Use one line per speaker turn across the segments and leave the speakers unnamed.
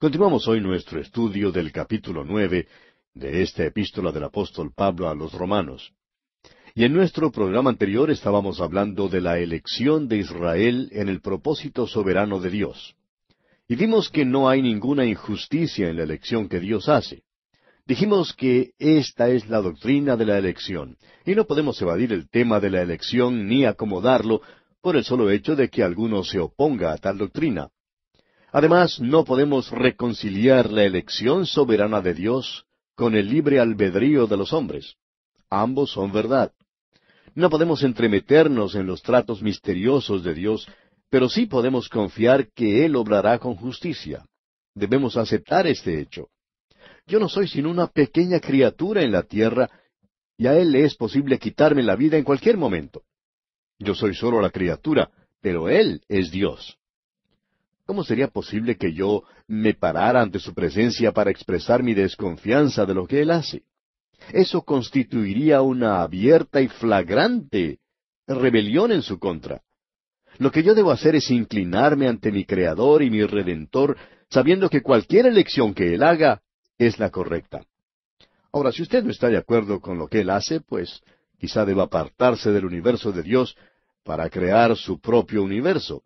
Continuamos hoy nuestro estudio del capítulo nueve de esta epístola del apóstol Pablo a los romanos. Y en nuestro programa anterior estábamos hablando de la elección de Israel en el propósito soberano de Dios. Y vimos que no hay ninguna injusticia en la elección que Dios hace. Dijimos que esta es la doctrina de la elección, y no podemos evadir el tema de la elección ni acomodarlo por el solo hecho de que alguno se oponga a tal doctrina Además, no podemos reconciliar la elección soberana de Dios con el libre albedrío de los hombres. Ambos son verdad. No podemos entremeternos en los tratos misteriosos de Dios, pero sí podemos confiar que Él obrará con justicia. Debemos aceptar este hecho. Yo no soy sino una pequeña criatura en la tierra, y a Él le es posible quitarme la vida en cualquier momento. Yo soy solo la criatura, pero Él es Dios. ¿Cómo sería posible que yo me parara ante su presencia para expresar mi desconfianza de lo que él hace? Eso constituiría una abierta y flagrante rebelión en su contra. Lo que yo debo hacer es inclinarme ante mi Creador y mi Redentor, sabiendo que cualquier elección que él haga es la correcta. Ahora, si usted no está de acuerdo con lo que él hace, pues quizá deba apartarse del universo de Dios para crear su propio universo.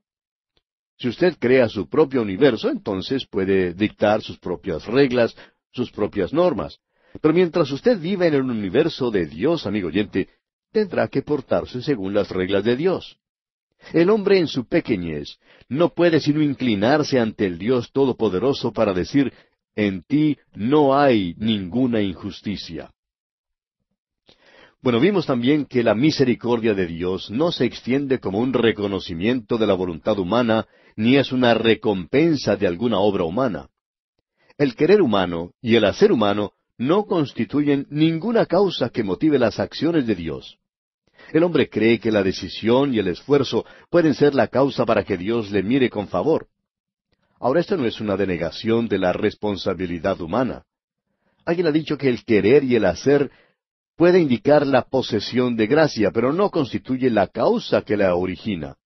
Si usted crea su propio universo, entonces puede dictar sus propias reglas, sus propias normas. Pero mientras usted vive en el universo de Dios, amigo oyente, tendrá que portarse según las reglas de Dios. El hombre en su pequeñez no puede sino inclinarse ante el Dios Todopoderoso para decir, en ti no hay ninguna injusticia. Bueno, vimos también que la misericordia de Dios no se extiende como un reconocimiento de la voluntad humana, ni es una recompensa de alguna obra humana. El querer humano y el hacer humano no constituyen ninguna causa que motive las acciones de Dios. El hombre cree que la decisión y el esfuerzo pueden ser la causa para que Dios le mire con favor. Ahora, esto no es una denegación de la responsabilidad humana. Alguien ha dicho que el querer y el hacer puede indicar la posesión de gracia, pero no constituye la causa que la origina.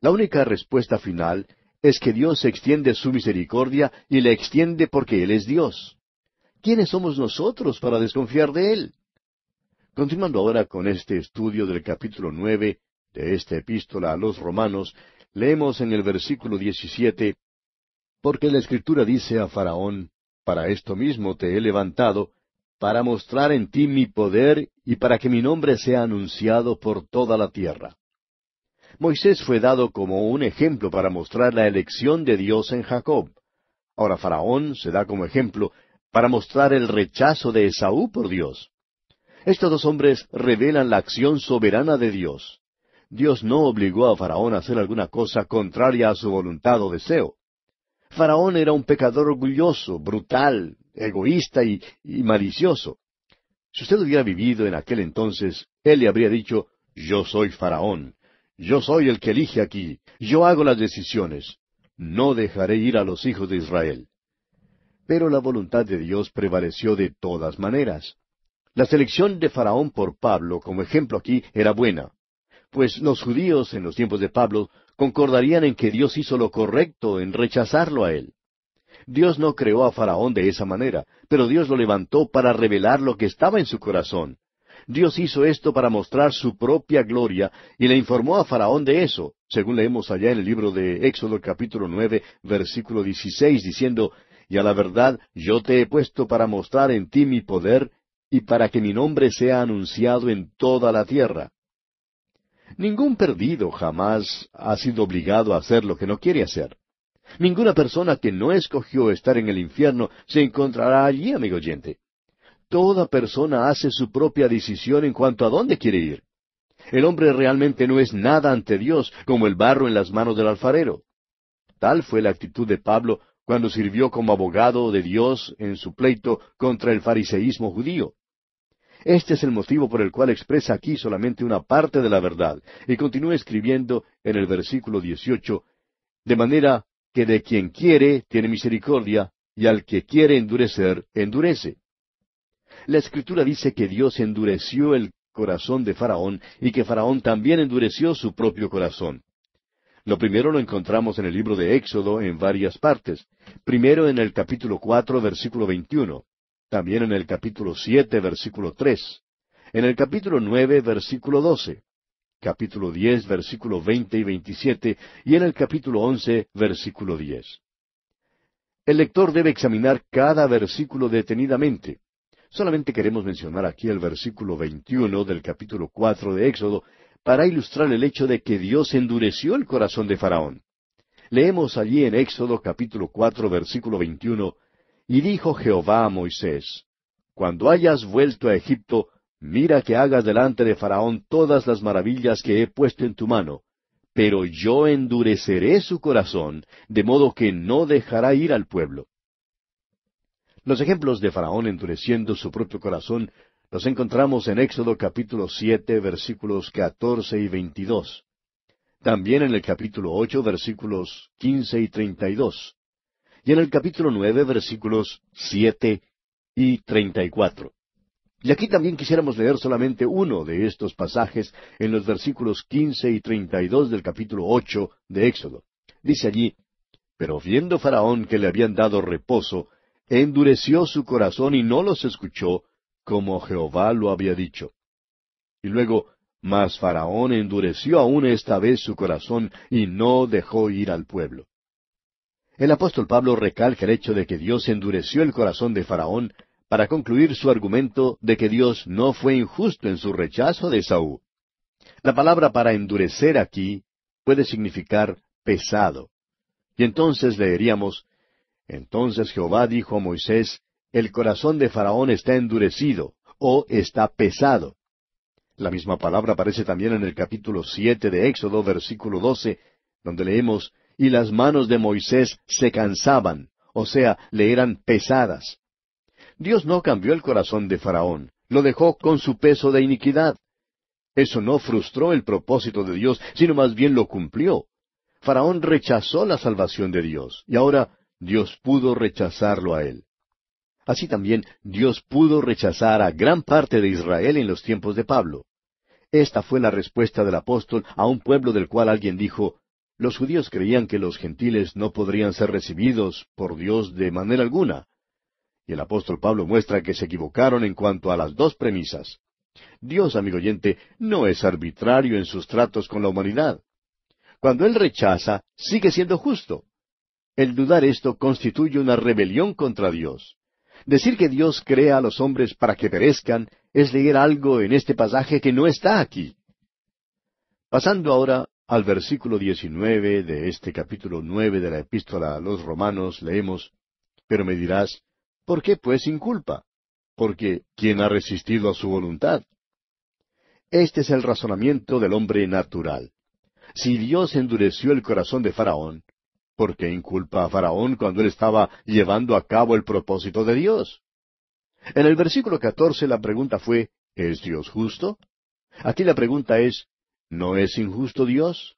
La única respuesta final es que Dios extiende su misericordia y la extiende porque Él es Dios. ¿Quiénes somos nosotros para desconfiar de Él? Continuando ahora con este estudio del capítulo nueve de esta epístola a los romanos, leemos en el versículo diecisiete Porque la Escritura dice a Faraón, Para esto mismo te he levantado, para mostrar en ti mi poder y para que mi nombre sea anunciado por toda la tierra. Moisés fue dado como un ejemplo para mostrar la elección de Dios en Jacob. Ahora Faraón se da como ejemplo para mostrar el rechazo de Esaú por Dios. Estos dos hombres revelan la acción soberana de Dios. Dios no obligó a Faraón a hacer alguna cosa contraria a su voluntad o deseo. Faraón era un pecador orgulloso, brutal, egoísta y, malicioso. Si usted hubiera vivido en aquel entonces, él le habría dicho, yo soy Faraón, yo soy el que elige aquí, yo hago las decisiones, no dejaré ir a los hijos de Israel. Pero la voluntad de Dios prevaleció de todas maneras. La selección de Faraón por Pablo como ejemplo aquí era buena, pues los judíos en los tiempos de Pablo concordarían en que Dios hizo lo correcto en rechazarlo a él. Dios no creó a Faraón de esa manera, pero Dios lo levantó para revelar lo que estaba en su corazón. Dios hizo esto para mostrar su propia gloria y le informó a Faraón de eso, según leemos allá en el libro de Éxodo capítulo nueve, versículo dieciséis, diciendo Y a la verdad yo te he puesto para mostrar en ti mi poder y para que mi nombre sea anunciado en toda la tierra. Ningún perdido jamás ha sido obligado a hacer lo que no quiere hacer. Ninguna persona que no escogió estar en el infierno se encontrará allí, amigo oyente. Toda persona hace su propia decisión en cuanto a dónde quiere ir. El hombre realmente no es nada ante Dios, como el barro en las manos del alfarero. Tal fue la actitud de Pablo cuando sirvió como abogado de Dios en su pleito contra el fariseísmo judío. Este es el motivo por el cual expresa aquí solamente una parte de la verdad, y continúa escribiendo en el versículo 18, de manera que de quien quiere tiene misericordia, y al que quiere endurecer, endurece. La escritura dice que Dios endureció el corazón de Faraón y que Faraón también endureció su propio corazón. Lo primero lo encontramos en el libro de Éxodo en varias partes. Primero en el capítulo cuatro, versículo 21 también en el capítulo 7, versículo 3; en el capítulo nueve, versículo doce, capítulo 10, versículo veinte y veintisiete, y en el capítulo once, versículo diez. El lector debe examinar cada versículo detenidamente. Solamente queremos mencionar aquí el versículo 21 del capítulo 4 de Éxodo para ilustrar el hecho de que Dios endureció el corazón de Faraón. Leemos allí en Éxodo capítulo 4 versículo 21, y dijo Jehová a Moisés, Cuando hayas vuelto a Egipto, mira que hagas delante de Faraón todas las maravillas que he puesto en tu mano, pero yo endureceré su corazón, de modo que no dejará ir al pueblo. Los ejemplos de Faraón endureciendo su propio corazón los encontramos en Éxodo capítulo siete versículos catorce y veintidós. También en el capítulo ocho versículos quince y treinta y dos en el capítulo nueve versículos siete y treinta y cuatro. Y aquí también quisiéramos leer solamente uno de estos pasajes en los versículos quince y treinta y dos del capítulo ocho de Éxodo. Dice allí Pero viendo Faraón que le habían dado reposo, endureció su corazón y no los escuchó, como Jehová lo había dicho. Y luego mas Faraón endureció aún esta vez su corazón y no dejó ir al pueblo. El apóstol Pablo recalca el hecho de que Dios endureció el corazón de Faraón para concluir su argumento de que Dios no fue injusto en su rechazo de Saúl. La palabra para endurecer aquí puede significar pesado. Y entonces leeríamos, Entonces Jehová dijo a Moisés, El corazón de Faraón está endurecido, o está pesado. La misma palabra aparece también en el capítulo siete de Éxodo, versículo doce, donde leemos, y las manos de Moisés se cansaban, o sea, le eran pesadas. Dios no cambió el corazón de Faraón, lo dejó con su peso de iniquidad. Eso no frustró el propósito de Dios, sino más bien lo cumplió. Faraón rechazó la salvación de Dios, y ahora Dios pudo rechazarlo a él. Así también Dios pudo rechazar a gran parte de Israel en los tiempos de Pablo. Esta fue la respuesta del apóstol a un pueblo del cual alguien dijo, los judíos creían que los gentiles no podrían ser recibidos por Dios de manera alguna. Y el apóstol Pablo muestra que se equivocaron en cuanto a las dos premisas. Dios, amigo oyente, no es arbitrario en sus tratos con la humanidad. Cuando Él rechaza, sigue siendo justo. El dudar esto constituye una rebelión contra Dios. Decir que Dios crea a los hombres para que perezcan es leer algo en este pasaje que no está aquí. Pasando ahora al versículo 19 de este capítulo nueve de la epístola a los romanos leemos, Pero me dirás, ¿por qué pues sin culpa? Porque ¿quién ha resistido a su voluntad? Este es el razonamiento del hombre natural. Si Dios endureció el corazón de Faraón, ¿por qué inculpa a Faraón cuando él estaba llevando a cabo el propósito de Dios? En el versículo 14 la pregunta fue, ¿es Dios justo? Aquí la pregunta es, ¿No es injusto Dios?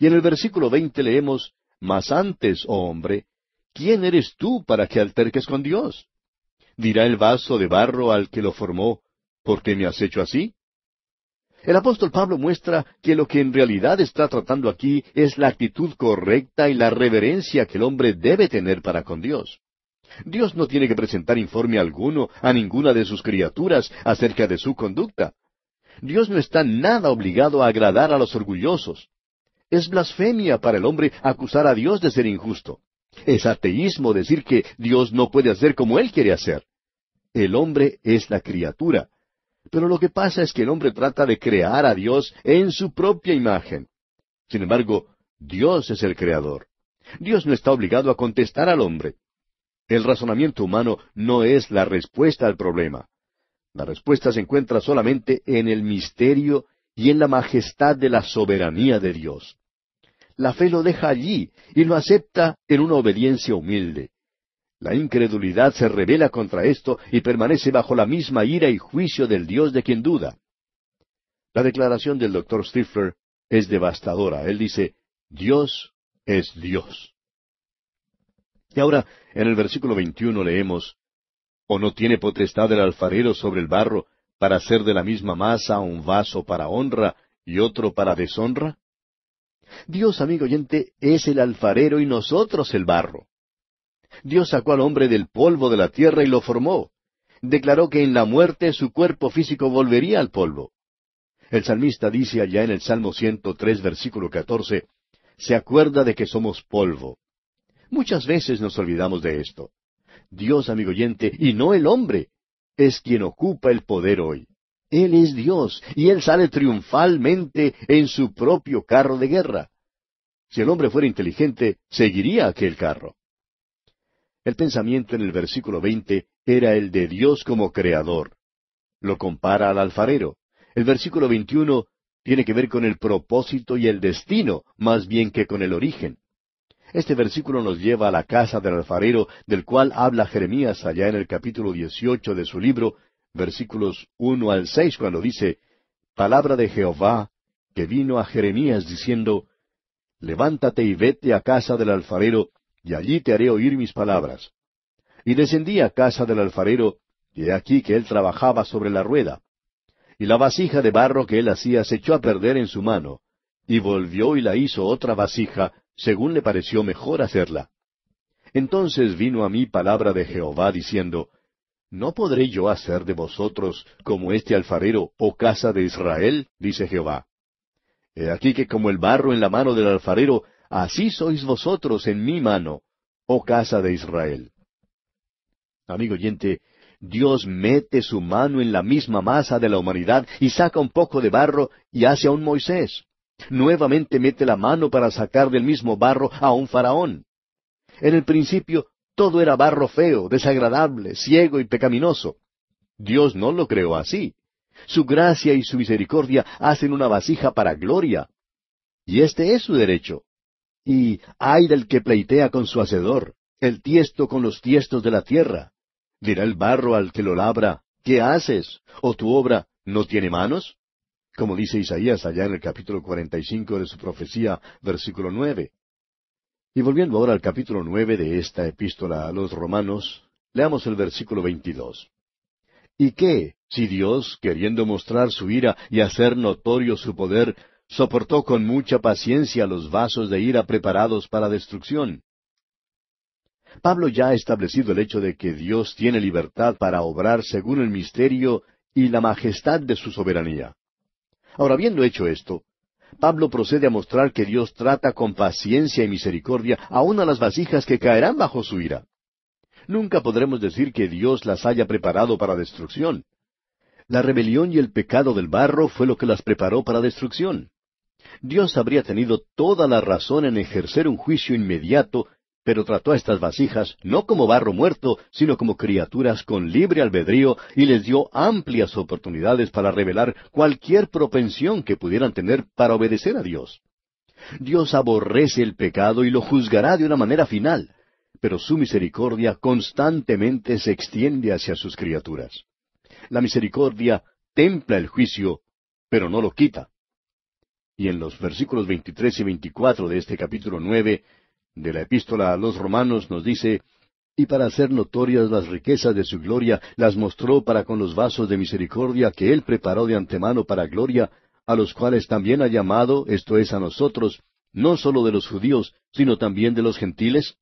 Y en el versículo veinte leemos, Mas antes, oh hombre, ¿quién eres tú para que alterques con Dios? ¿Dirá el vaso de barro al que lo formó, ¿por qué me has hecho así? El apóstol Pablo muestra que lo que en realidad está tratando aquí es la actitud correcta y la reverencia que el hombre debe tener para con Dios. Dios no tiene que presentar informe alguno a ninguna de sus criaturas acerca de su conducta. Dios no está nada obligado a agradar a los orgullosos. Es blasfemia para el hombre acusar a Dios de ser injusto. Es ateísmo decir que Dios no puede hacer como Él quiere hacer. El hombre es la criatura. Pero lo que pasa es que el hombre trata de crear a Dios en su propia imagen. Sin embargo, Dios es el creador. Dios no está obligado a contestar al hombre. El razonamiento humano no es la respuesta al problema. La respuesta se encuentra solamente en el misterio y en la majestad de la soberanía de Dios. La fe lo deja allí y lo acepta en una obediencia humilde. La incredulidad se revela contra esto y permanece bajo la misma ira y juicio del Dios de quien duda. La declaración del doctor Stifler es devastadora. Él dice, Dios es Dios. Y ahora, en el versículo 21 leemos, ¿O no tiene potestad el alfarero sobre el barro para hacer de la misma masa un vaso para honra y otro para deshonra? Dios, amigo oyente, es el alfarero y nosotros el barro. Dios sacó al hombre del polvo de la tierra y lo formó. Declaró que en la muerte su cuerpo físico volvería al polvo. El salmista dice allá en el Salmo 103, versículo 14, se acuerda de que somos polvo. Muchas veces nos olvidamos de esto. Dios, amigo oyente, y no el hombre, es quien ocupa el poder hoy. Él es Dios, y Él sale triunfalmente en su propio carro de guerra. Si el hombre fuera inteligente, seguiría aquel carro. El pensamiento en el versículo 20 era el de Dios como creador. Lo compara al alfarero. El versículo 21 tiene que ver con el propósito y el destino, más bien que con el origen. Este versículo nos lleva a la casa del alfarero, del cual habla Jeremías allá en el capítulo 18 de su libro, versículos 1 al 6, cuando dice, Palabra de Jehová, que vino a Jeremías diciendo, Levántate y vete a casa del alfarero, y allí te haré oír mis palabras. Y descendí a casa del alfarero, y he aquí que él trabajaba sobre la rueda. Y la vasija de barro que él hacía se echó a perder en su mano, y volvió y la hizo otra vasija, según le pareció mejor hacerla. Entonces vino a mí palabra de Jehová diciendo, ¿No podré yo hacer de vosotros como este alfarero, o oh casa de Israel? dice Jehová. He aquí que como el barro en la mano del alfarero, así sois vosotros en mi mano, oh casa de Israel. Amigo oyente, Dios mete su mano en la misma masa de la humanidad y saca un poco de barro y hace a un Moisés nuevamente mete la mano para sacar del mismo barro a un faraón. En el principio todo era barro feo, desagradable, ciego y pecaminoso. Dios no lo creó así. Su gracia y su misericordia hacen una vasija para gloria. Y este es su derecho. Y ay del que pleitea con su hacedor, el tiesto con los tiestos de la tierra. Dirá el barro al que lo labra, ¿qué haces? ¿O tu obra no tiene manos? como dice Isaías allá en el capítulo 45 de su profecía, versículo 9. Y volviendo ahora al capítulo 9 de esta epístola a los romanos, leamos el versículo 22. ¿Y qué, si Dios, queriendo mostrar su ira y hacer notorio su poder, soportó con mucha paciencia los vasos de ira preparados para destrucción? Pablo ya ha establecido el hecho de que Dios tiene libertad para obrar según el misterio y la majestad de su soberanía. Ahora, habiendo hecho esto, Pablo procede a mostrar que Dios trata con paciencia y misericordia aun a las vasijas que caerán bajo su ira. Nunca podremos decir que Dios las haya preparado para destrucción. La rebelión y el pecado del barro fue lo que las preparó para destrucción. Dios habría tenido toda la razón en ejercer un juicio inmediato pero trató a estas vasijas no como barro muerto, sino como criaturas con libre albedrío y les dio amplias oportunidades para revelar cualquier propensión que pudieran tener para obedecer a Dios. Dios aborrece el pecado y lo juzgará de una manera final, pero su misericordia constantemente se extiende hacia sus criaturas. La misericordia templa el juicio, pero no lo quita. Y en los versículos 23 y 24 de este capítulo 9 de la epístola a los romanos nos dice, y para hacer notorias las riquezas de su gloria, las mostró para con los vasos de misericordia que él preparó de antemano para gloria, a los cuales también ha llamado, esto es a nosotros, no sólo de los judíos, sino también de los gentiles?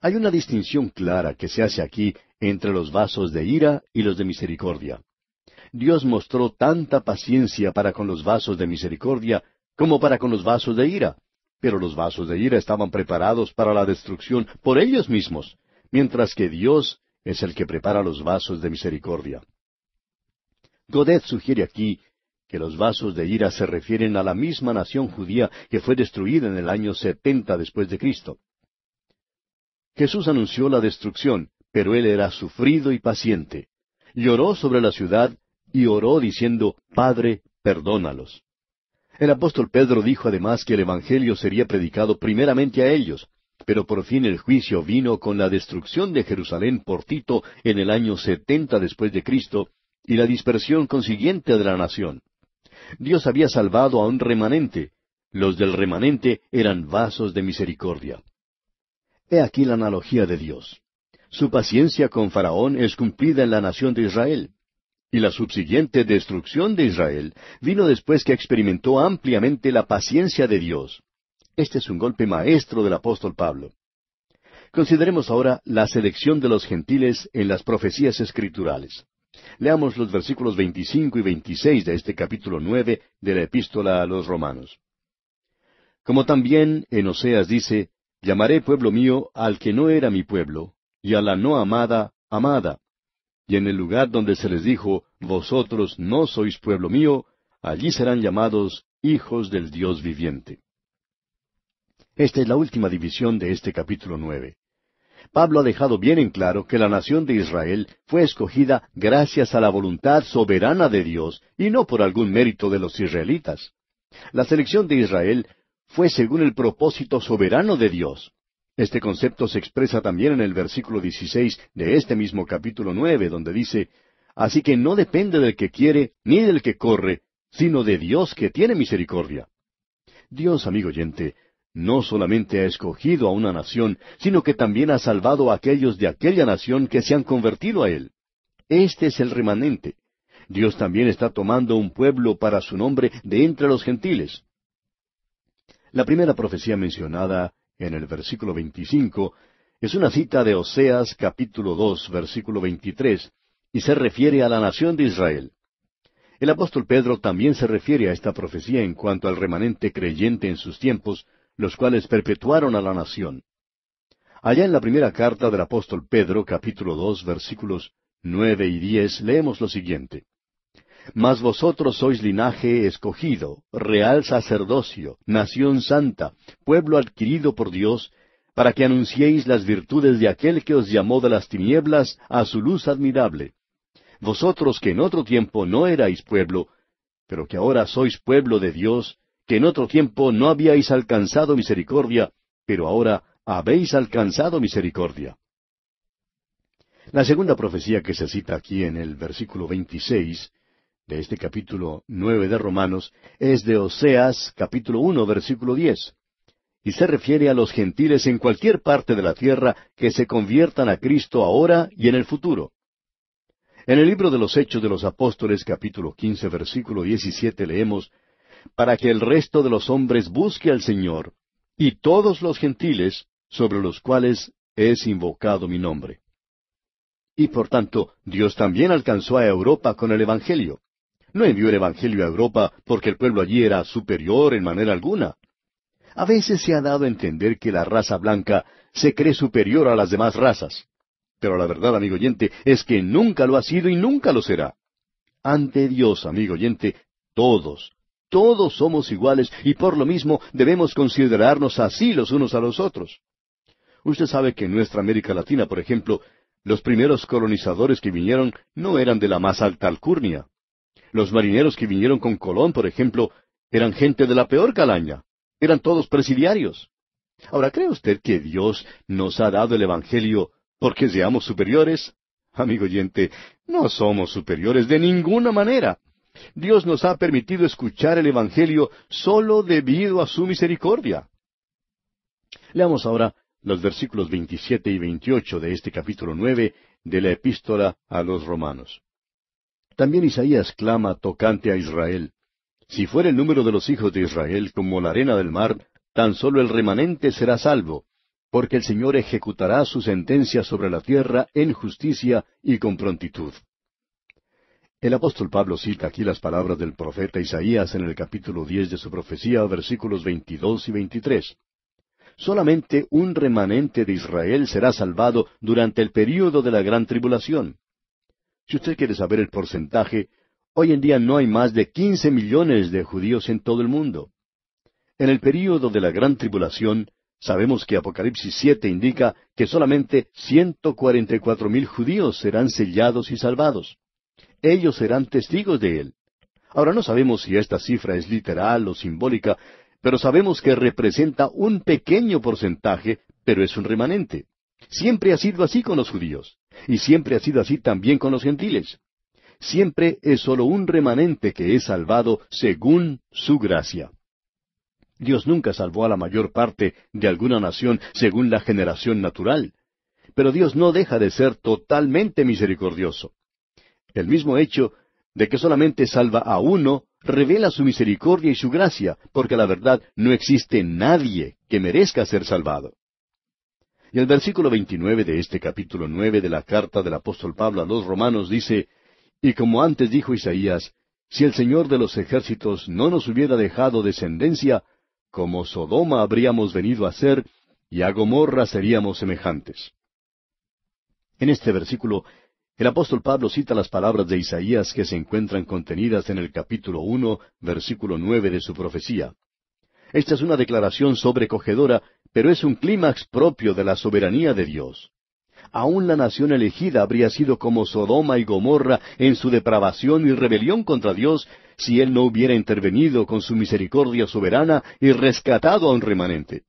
Hay una distinción clara que se hace aquí entre los vasos de ira y los de misericordia. Dios mostró tanta paciencia para con los vasos de misericordia como para con los vasos de ira, pero los vasos de ira estaban preparados para la destrucción por ellos mismos, mientras que Dios es el que prepara los vasos de misericordia. Godet sugiere aquí que los vasos de ira se refieren a la misma nación judía que fue destruida en el año setenta después de Cristo. Jesús anunció la destrucción, pero él era sufrido y paciente. Lloró sobre la ciudad y oró diciendo, Padre, perdónalos. El apóstol Pedro dijo además que el Evangelio sería predicado primeramente a ellos, pero por fin el juicio vino con la destrucción de Jerusalén por Tito en el año setenta después de Cristo y la dispersión consiguiente de la nación. Dios había salvado a un remanente. Los del remanente eran vasos de misericordia. He aquí la analogía de Dios. Su paciencia con Faraón es cumplida en la nación de Israel. Y la subsiguiente destrucción de Israel vino después que experimentó ampliamente la paciencia de Dios. Este es un golpe maestro del apóstol Pablo. Consideremos ahora la selección de los gentiles en las profecías escriturales. Leamos los versículos 25 y 26 de este capítulo 9 de la epístola a los romanos. Como también en Oseas dice, llamaré pueblo mío al que no era mi pueblo, y a la no amada, amada y en el lugar donde se les dijo, Vosotros no sois pueblo mío, allí serán llamados hijos del Dios viviente. Esta es la última división de este capítulo nueve. Pablo ha dejado bien en claro que la nación de Israel fue escogida gracias a la voluntad soberana de Dios y no por algún mérito de los israelitas. La selección de Israel fue según el propósito soberano de Dios. Este concepto se expresa también en el versículo 16 de este mismo capítulo nueve, donde dice, Así que no depende del que quiere ni del que corre, sino de Dios que tiene misericordia. Dios, amigo oyente, no solamente ha escogido a una nación, sino que también ha salvado a aquellos de aquella nación que se han convertido a Él. Este es el remanente. Dios también está tomando un pueblo para su nombre de entre los gentiles. La primera profecía mencionada en el versículo 25 es una cita de Oseas capítulo 2 versículo 23 y se refiere a la nación de Israel. El apóstol Pedro también se refiere a esta profecía en cuanto al remanente creyente en sus tiempos, los cuales perpetuaron a la nación. Allá en la primera carta del apóstol Pedro capítulo 2 versículos nueve y diez leemos lo siguiente. Mas vosotros sois linaje escogido, real sacerdocio, nación santa, pueblo adquirido por Dios, para que anunciéis las virtudes de aquel que os llamó de las tinieblas a su luz admirable. Vosotros que en otro tiempo no erais pueblo, pero que ahora sois pueblo de Dios, que en otro tiempo no habíais alcanzado misericordia, pero ahora habéis alcanzado misericordia. La segunda profecía que se cita aquí en el versículo 26 de este capítulo nueve de Romanos es de Oseas capítulo uno versículo diez, y se refiere a los gentiles en cualquier parte de la tierra que se conviertan a Cristo ahora y en el futuro. En el libro de los Hechos de los Apóstoles capítulo quince versículo diecisiete leemos para que el resto de los hombres busque al Señor, y todos los gentiles sobre los cuales es invocado mi nombre. Y por tanto, Dios también alcanzó a Europa con el Evangelio. No envió el Evangelio a Europa porque el pueblo allí era superior en manera alguna. A veces se ha dado a entender que la raza blanca se cree superior a las demás razas. Pero la verdad, amigo oyente, es que nunca lo ha sido y nunca lo será. Ante Dios, amigo oyente, todos, todos somos iguales y por lo mismo debemos considerarnos así los unos a los otros. Usted sabe que en nuestra América Latina, por ejemplo, los primeros colonizadores que vinieron no eran de la más alta alcurnia. Los marineros que vinieron con Colón, por ejemplo, eran gente de la peor calaña. Eran todos presidiarios. Ahora, ¿cree usted que Dios nos ha dado el Evangelio porque seamos superiores? Amigo oyente, no somos superiores de ninguna manera. Dios nos ha permitido escuchar el Evangelio solo debido a su misericordia. Leamos ahora los versículos 27 y 28 de este capítulo nueve de la epístola a los romanos. También Isaías clama tocante a Israel. Si fuera el número de los hijos de Israel como la arena del mar, tan solo el remanente será salvo, porque el Señor ejecutará su sentencia sobre la tierra en justicia y con prontitud. El apóstol Pablo cita aquí las palabras del profeta Isaías en el capítulo diez de su profecía, versículos veintidós y veintitrés. Solamente un remanente de Israel será salvado durante el período de la gran tribulación. Si usted quiere saber el porcentaje, hoy en día no hay más de 15 millones de judíos en todo el mundo. En el período de la gran tribulación, sabemos que Apocalipsis 7 indica que solamente cuatro mil judíos serán sellados y salvados. Ellos serán testigos de él. Ahora no sabemos si esta cifra es literal o simbólica, pero sabemos que representa un pequeño porcentaje, pero es un remanente. Siempre ha sido así con los judíos. Y siempre ha sido así también con los gentiles. Siempre es solo un remanente que es salvado según su gracia. Dios nunca salvó a la mayor parte de alguna nación según la generación natural. Pero Dios no deja de ser totalmente misericordioso. El mismo hecho de que solamente salva a uno revela su misericordia y su gracia, porque la verdad no existe nadie que merezca ser salvado. Y el versículo 29 de este capítulo nueve de la carta del apóstol Pablo a los romanos dice, Y como antes dijo Isaías, si el Señor de los ejércitos no nos hubiera dejado descendencia, como Sodoma habríamos venido a ser, y a Gomorra seríamos semejantes. En este versículo, el apóstol Pablo cita las palabras de Isaías que se encuentran contenidas en el capítulo uno, versículo nueve de su profecía. Esta es una declaración sobrecogedora, pero es un clímax propio de la soberanía de Dios. Aún la nación elegida habría sido como Sodoma y Gomorra en su depravación y rebelión contra Dios si Él no hubiera intervenido con su misericordia soberana y rescatado a un remanente.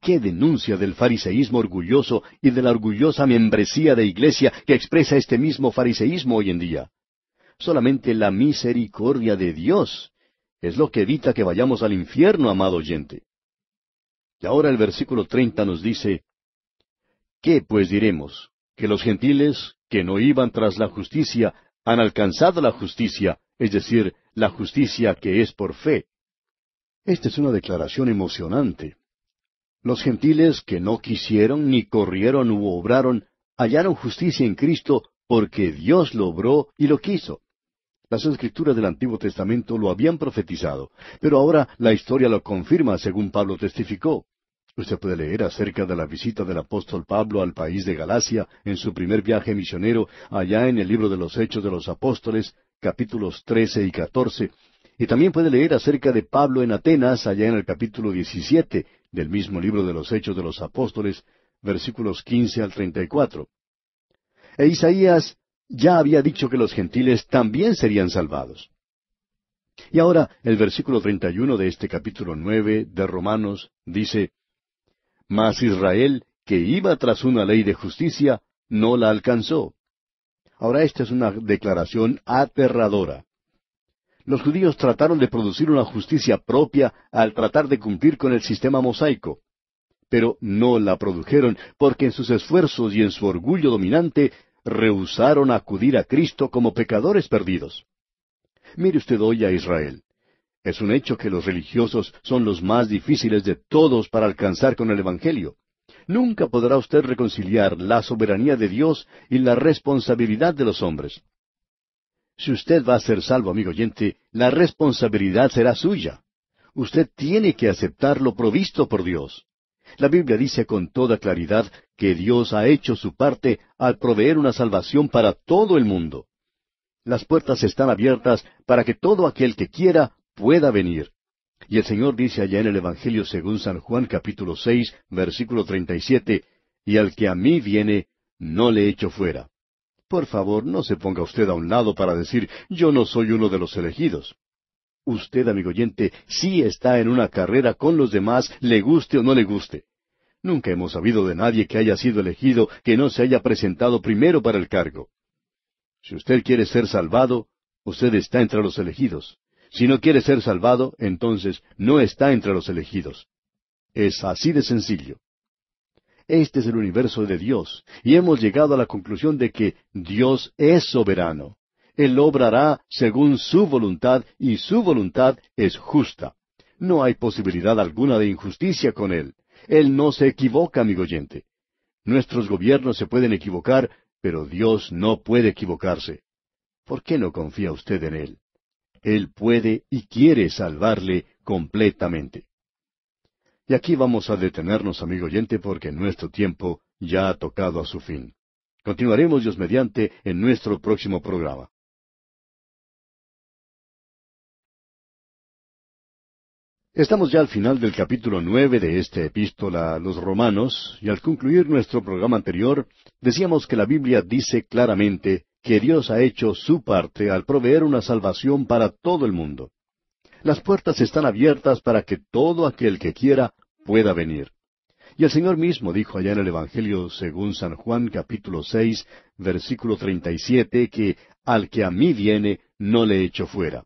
¡Qué denuncia del fariseísmo orgulloso y de la orgullosa membresía de iglesia que expresa este mismo fariseísmo hoy en día! Solamente la misericordia de Dios es lo que evita que vayamos al infierno, amado oyente. Y ahora el versículo 30 nos dice, ¿Qué pues diremos? Que los gentiles, que no iban tras la justicia, han alcanzado la justicia, es decir, la justicia que es por fe. Esta es una declaración emocionante. Los gentiles que no quisieron, ni corrieron u obraron, hallaron justicia en Cristo porque Dios lo obró y lo quiso. Las escrituras del Antiguo Testamento lo habían profetizado, pero ahora la historia lo confirma según Pablo testificó. Usted puede leer acerca de la visita del apóstol Pablo al país de Galacia en su primer viaje misionero allá en el libro de los Hechos de los Apóstoles, capítulos 13 y 14, y también puede leer acerca de Pablo en Atenas allá en el capítulo 17 del mismo libro de los Hechos de los Apóstoles, versículos 15 al 34. E Isaías ya había dicho que los gentiles también serían salvados. Y ahora el versículo 31 de este capítulo nueve de Romanos dice, Mas Israel, que iba tras una ley de justicia, no la alcanzó. Ahora esta es una declaración aterradora. Los judíos trataron de producir una justicia propia al tratar de cumplir con el sistema mosaico, pero no la produjeron porque en sus esfuerzos y en su orgullo dominante rehusaron acudir a Cristo como pecadores perdidos. Mire usted hoy a Israel. Es un hecho que los religiosos son los más difíciles de todos para alcanzar con el Evangelio. Nunca podrá usted reconciliar la soberanía de Dios y la responsabilidad de los hombres. Si usted va a ser salvo, amigo oyente, la responsabilidad será suya. Usted tiene que aceptar lo provisto por Dios. La Biblia dice con toda claridad que Dios ha hecho su parte al proveer una salvación para todo el mundo. Las puertas están abiertas para que todo aquel que quiera pueda venir. Y el Señor dice allá en el Evangelio según San Juan capítulo seis, versículo treinta y siete, y al que a mí viene, no le echo fuera. Por favor, no se ponga usted a un lado para decir yo no soy uno de los elegidos. Usted, amigo oyente, sí está en una carrera con los demás, le guste o no le guste. Nunca hemos sabido de nadie que haya sido elegido que no se haya presentado primero para el cargo. Si usted quiere ser salvado, usted está entre los elegidos. Si no quiere ser salvado, entonces no está entre los elegidos. Es así de sencillo. Este es el universo de Dios, y hemos llegado a la conclusión de que Dios es soberano. Él obrará según su voluntad, y su voluntad es justa. No hay posibilidad alguna de injusticia con Él. Él no se equivoca, amigo oyente. Nuestros gobiernos se pueden equivocar, pero Dios no puede equivocarse. ¿Por qué no confía usted en Él? Él puede y quiere salvarle completamente. Y aquí vamos a detenernos, amigo oyente, porque nuestro tiempo ya ha tocado a su fin. Continuaremos, Dios mediante, en nuestro próximo programa. Estamos ya al final del capítulo nueve de esta epístola a los romanos, y al concluir nuestro programa anterior, decíamos que la Biblia dice claramente que Dios ha hecho su parte al proveer una salvación para todo el mundo. Las puertas están abiertas para que todo aquel que quiera pueda venir. Y el Señor mismo dijo allá en el Evangelio según San Juan capítulo seis, versículo treinta y siete, que al que a mí viene, no le echo fuera.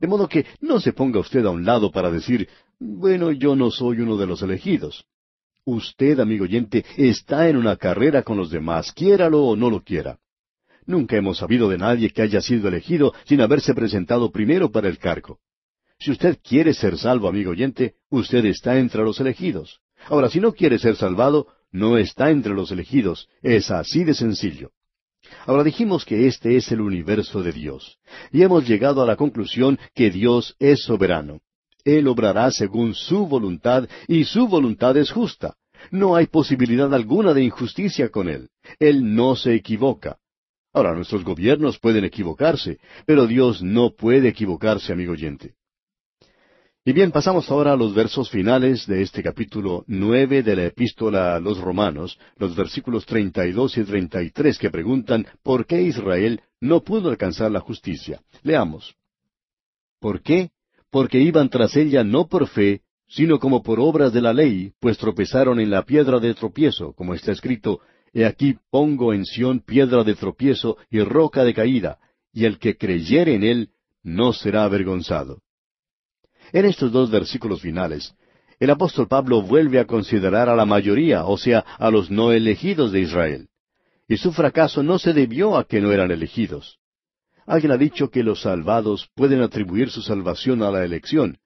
De modo que no se ponga usted a un lado para decir, bueno, yo no soy uno de los elegidos. Usted, amigo oyente, está en una carrera con los demás, quiéralo o no lo quiera. Nunca hemos sabido de nadie que haya sido elegido sin haberse presentado primero para el cargo. Si usted quiere ser salvo, amigo oyente, usted está entre los elegidos. Ahora, si no quiere ser salvado, no está entre los elegidos. Es así de sencillo. Ahora dijimos que este es el universo de Dios, y hemos llegado a la conclusión que Dios es soberano. Él obrará según su voluntad, y su voluntad es justa. No hay posibilidad alguna de injusticia con Él. Él no se equivoca. Ahora, nuestros gobiernos pueden equivocarse, pero Dios no puede equivocarse, amigo oyente. Y bien, pasamos ahora a los versos finales de este capítulo nueve de la Epístola a los Romanos, los versículos treinta y dos y treinta y tres que preguntan por qué Israel no pudo alcanzar la justicia. Leamos. ¿Por qué? Porque iban tras ella no por fe, sino como por obras de la ley, pues tropezaron en la piedra de tropiezo, como está escrito, He aquí pongo en Sión piedra de tropiezo y roca de caída, y el que creyere en él no será avergonzado. En estos dos versículos finales, el apóstol Pablo vuelve a considerar a la mayoría, o sea, a los no elegidos de Israel. Y su fracaso no se debió a que no eran elegidos. Alguien ha dicho que los salvados pueden atribuir su salvación a la elección,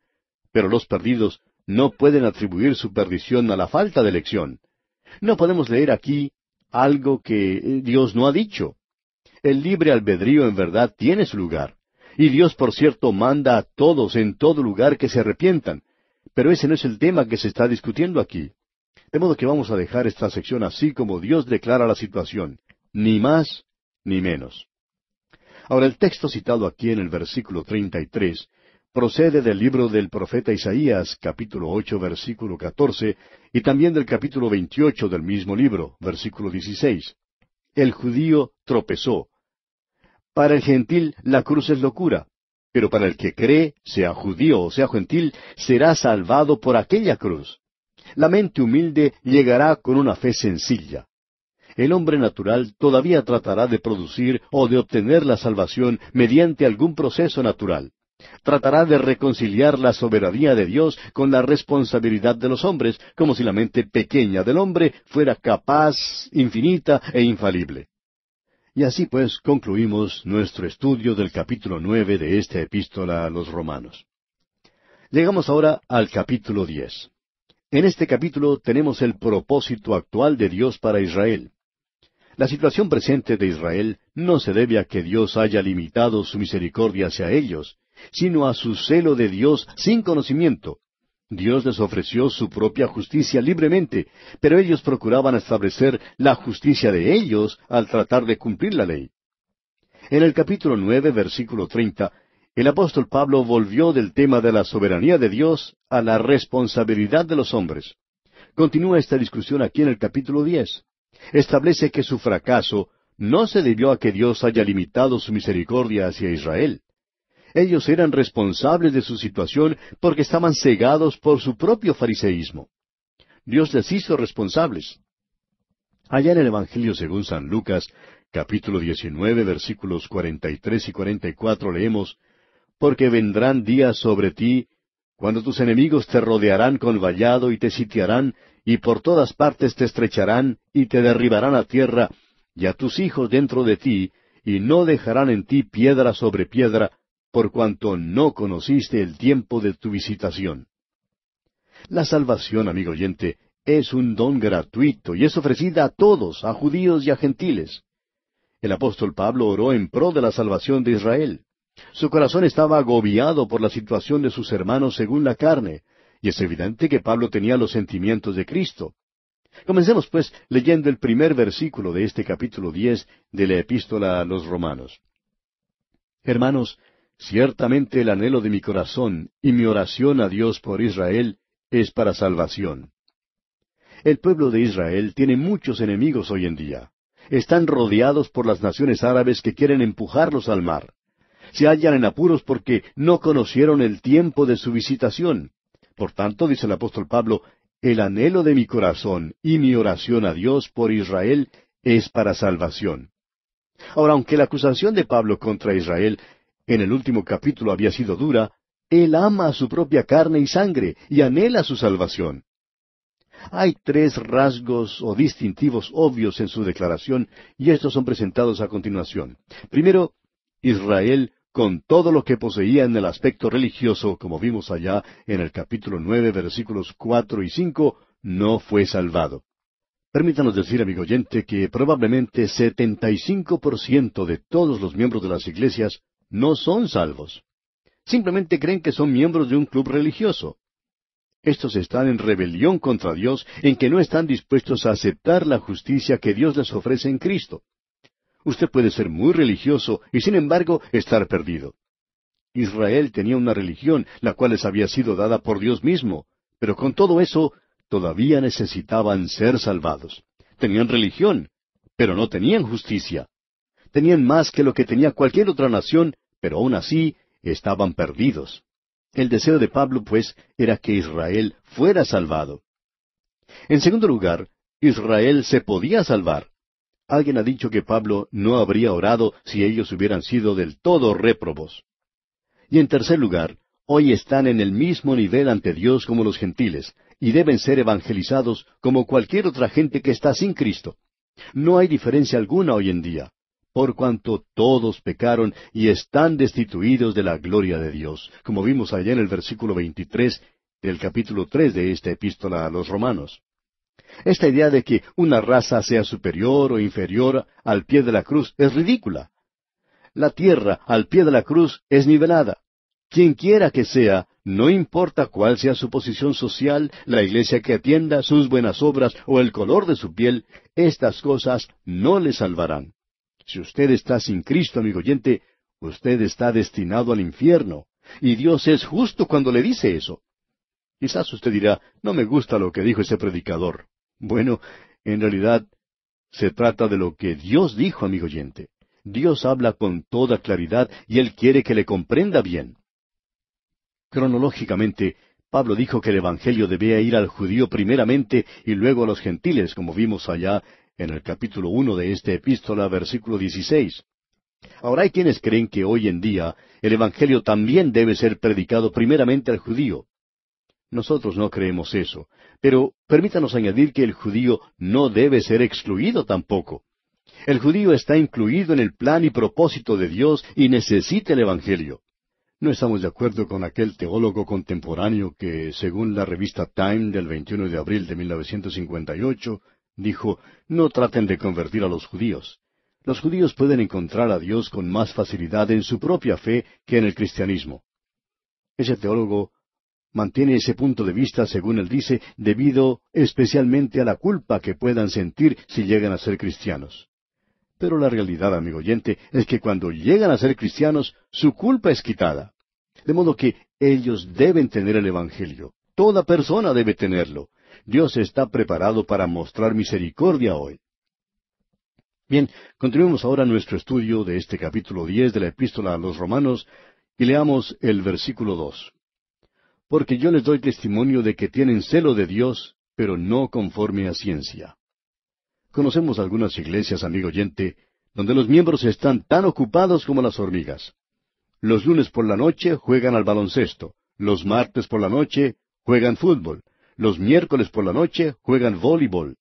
pero los perdidos no pueden atribuir su perdición a la falta de elección. No podemos leer aquí algo que eh, Dios no ha dicho. El libre albedrío en verdad tiene su lugar. Y Dios, por cierto, manda a todos en todo lugar que se arrepientan. Pero ese no es el tema que se está discutiendo aquí. De modo que vamos a dejar esta sección así como Dios declara la situación, ni más ni menos. Ahora el texto citado aquí en el versículo 33 procede del libro del profeta Isaías, capítulo 8, versículo 14, y también del capítulo 28 del mismo libro, versículo 16. El judío tropezó, para el gentil la cruz es locura, pero para el que cree, sea judío o sea gentil, será salvado por aquella cruz. La mente humilde llegará con una fe sencilla. El hombre natural todavía tratará de producir o de obtener la salvación mediante algún proceso natural. Tratará de reconciliar la soberanía de Dios con la responsabilidad de los hombres, como si la mente pequeña del hombre fuera capaz, infinita e infalible. Y así pues concluimos nuestro estudio del capítulo nueve de esta epístola a los romanos. Llegamos ahora al capítulo diez. En este capítulo tenemos el propósito actual de Dios para Israel. La situación presente de Israel no se debe a que Dios haya limitado su misericordia hacia ellos, sino a su celo de Dios sin conocimiento, Dios les ofreció su propia justicia libremente, pero ellos procuraban establecer la justicia de ellos al tratar de cumplir la ley. En el capítulo nueve, versículo treinta, el apóstol Pablo volvió del tema de la soberanía de Dios a la responsabilidad de los hombres. Continúa esta discusión aquí en el capítulo diez. Establece que su fracaso no se debió a que Dios haya limitado su misericordia hacia Israel. Ellos eran responsables de su situación porque estaban cegados por su propio fariseísmo. Dios les hizo responsables. Allá en el Evangelio según San Lucas, capítulo 19, versículos 43 y 44 leemos, Porque vendrán días sobre ti, cuando tus enemigos te rodearán con vallado y te sitiarán, y por todas partes te estrecharán y te derribarán a tierra, y a tus hijos dentro de ti, y no dejarán en ti piedra sobre piedra, por cuanto no conociste el tiempo de tu visitación. La salvación, amigo oyente, es un don gratuito y es ofrecida a todos, a judíos y a gentiles. El apóstol Pablo oró en pro de la salvación de Israel. Su corazón estaba agobiado por la situación de sus hermanos según la carne, y es evidente que Pablo tenía los sentimientos de Cristo. Comencemos, pues, leyendo el primer versículo de este capítulo diez de la epístola a los romanos. Hermanos, Ciertamente el anhelo de mi corazón y mi oración a Dios por Israel es para salvación. El pueblo de Israel tiene muchos enemigos hoy en día. Están rodeados por las naciones árabes que quieren empujarlos al mar. Se hallan en apuros porque no conocieron el tiempo de su visitación. Por tanto, dice el apóstol Pablo, el anhelo de mi corazón y mi oración a Dios por Israel es para salvación. Ahora, aunque la acusación de Pablo contra Israel en el último capítulo había sido dura, él ama a su propia carne y sangre y anhela su salvación. Hay tres rasgos o distintivos obvios en su declaración y estos son presentados a continuación. Primero, Israel, con todo lo que poseía en el aspecto religioso, como vimos allá en el capítulo nueve, versículos cuatro y cinco, no fue salvado. Permítanos decir, amigo oyente, que probablemente setenta y cinco por ciento de todos los miembros de las iglesias no son salvos. Simplemente creen que son miembros de un club religioso. Estos están en rebelión contra Dios en que no están dispuestos a aceptar la justicia que Dios les ofrece en Cristo. Usted puede ser muy religioso y sin embargo estar perdido. Israel tenía una religión, la cual les había sido dada por Dios mismo, pero con todo eso todavía necesitaban ser salvados. Tenían religión, pero no tenían justicia tenían más que lo que tenía cualquier otra nación, pero aún así estaban perdidos. El deseo de Pablo, pues, era que Israel fuera salvado. En segundo lugar, Israel se podía salvar. Alguien ha dicho que Pablo no habría orado si ellos hubieran sido del todo réprobos. Y en tercer lugar, hoy están en el mismo nivel ante Dios como los gentiles, y deben ser evangelizados como cualquier otra gente que está sin Cristo. No hay diferencia alguna hoy en día por cuanto todos pecaron y están destituidos de la gloria de Dios, como vimos allá en el versículo 23 del capítulo 3 de esta epístola a los romanos. Esta idea de que una raza sea superior o inferior al pie de la cruz es ridícula. La tierra al pie de la cruz es nivelada. Quien quiera que sea, no importa cuál sea su posición social, la iglesia que atienda, sus buenas obras o el color de su piel, estas cosas no le salvarán. Si usted está sin Cristo, amigo oyente, usted está destinado al infierno. Y Dios es justo cuando le dice eso. Quizás usted dirá, no me gusta lo que dijo ese predicador. Bueno, en realidad se trata de lo que Dios dijo, amigo oyente. Dios habla con toda claridad y Él quiere que le comprenda bien. Cronológicamente, Pablo dijo que el Evangelio debía ir al judío primeramente y luego a los gentiles, como vimos allá en el capítulo uno de esta epístola, versículo dieciséis. Ahora hay quienes creen que hoy en día el Evangelio también debe ser predicado primeramente al judío. Nosotros no creemos eso, pero permítanos añadir que el judío no debe ser excluido tampoco. El judío está incluido en el plan y propósito de Dios y necesita el Evangelio. No estamos de acuerdo con aquel teólogo contemporáneo que, según la revista Time del 21 de abril de 1958, Dijo, No traten de convertir a los judíos. Los judíos pueden encontrar a Dios con más facilidad en su propia fe que en el cristianismo. Ese teólogo mantiene ese punto de vista, según él dice, debido especialmente a la culpa que puedan sentir si llegan a ser cristianos. Pero la realidad, amigo oyente, es que cuando llegan a ser cristianos, su culpa es quitada. De modo que ellos deben tener el Evangelio. Toda persona debe tenerlo. Dios está preparado para mostrar misericordia hoy. Bien, continuemos ahora nuestro estudio de este capítulo diez de la Epístola a los Romanos y leamos el versículo dos. Porque yo les doy testimonio de que tienen celo de Dios, pero no conforme a ciencia. Conocemos algunas iglesias, amigo oyente, donde los miembros están tan ocupados como las hormigas. Los lunes por la noche juegan al baloncesto, los martes por la noche juegan fútbol, los miércoles por la noche juegan voleibol.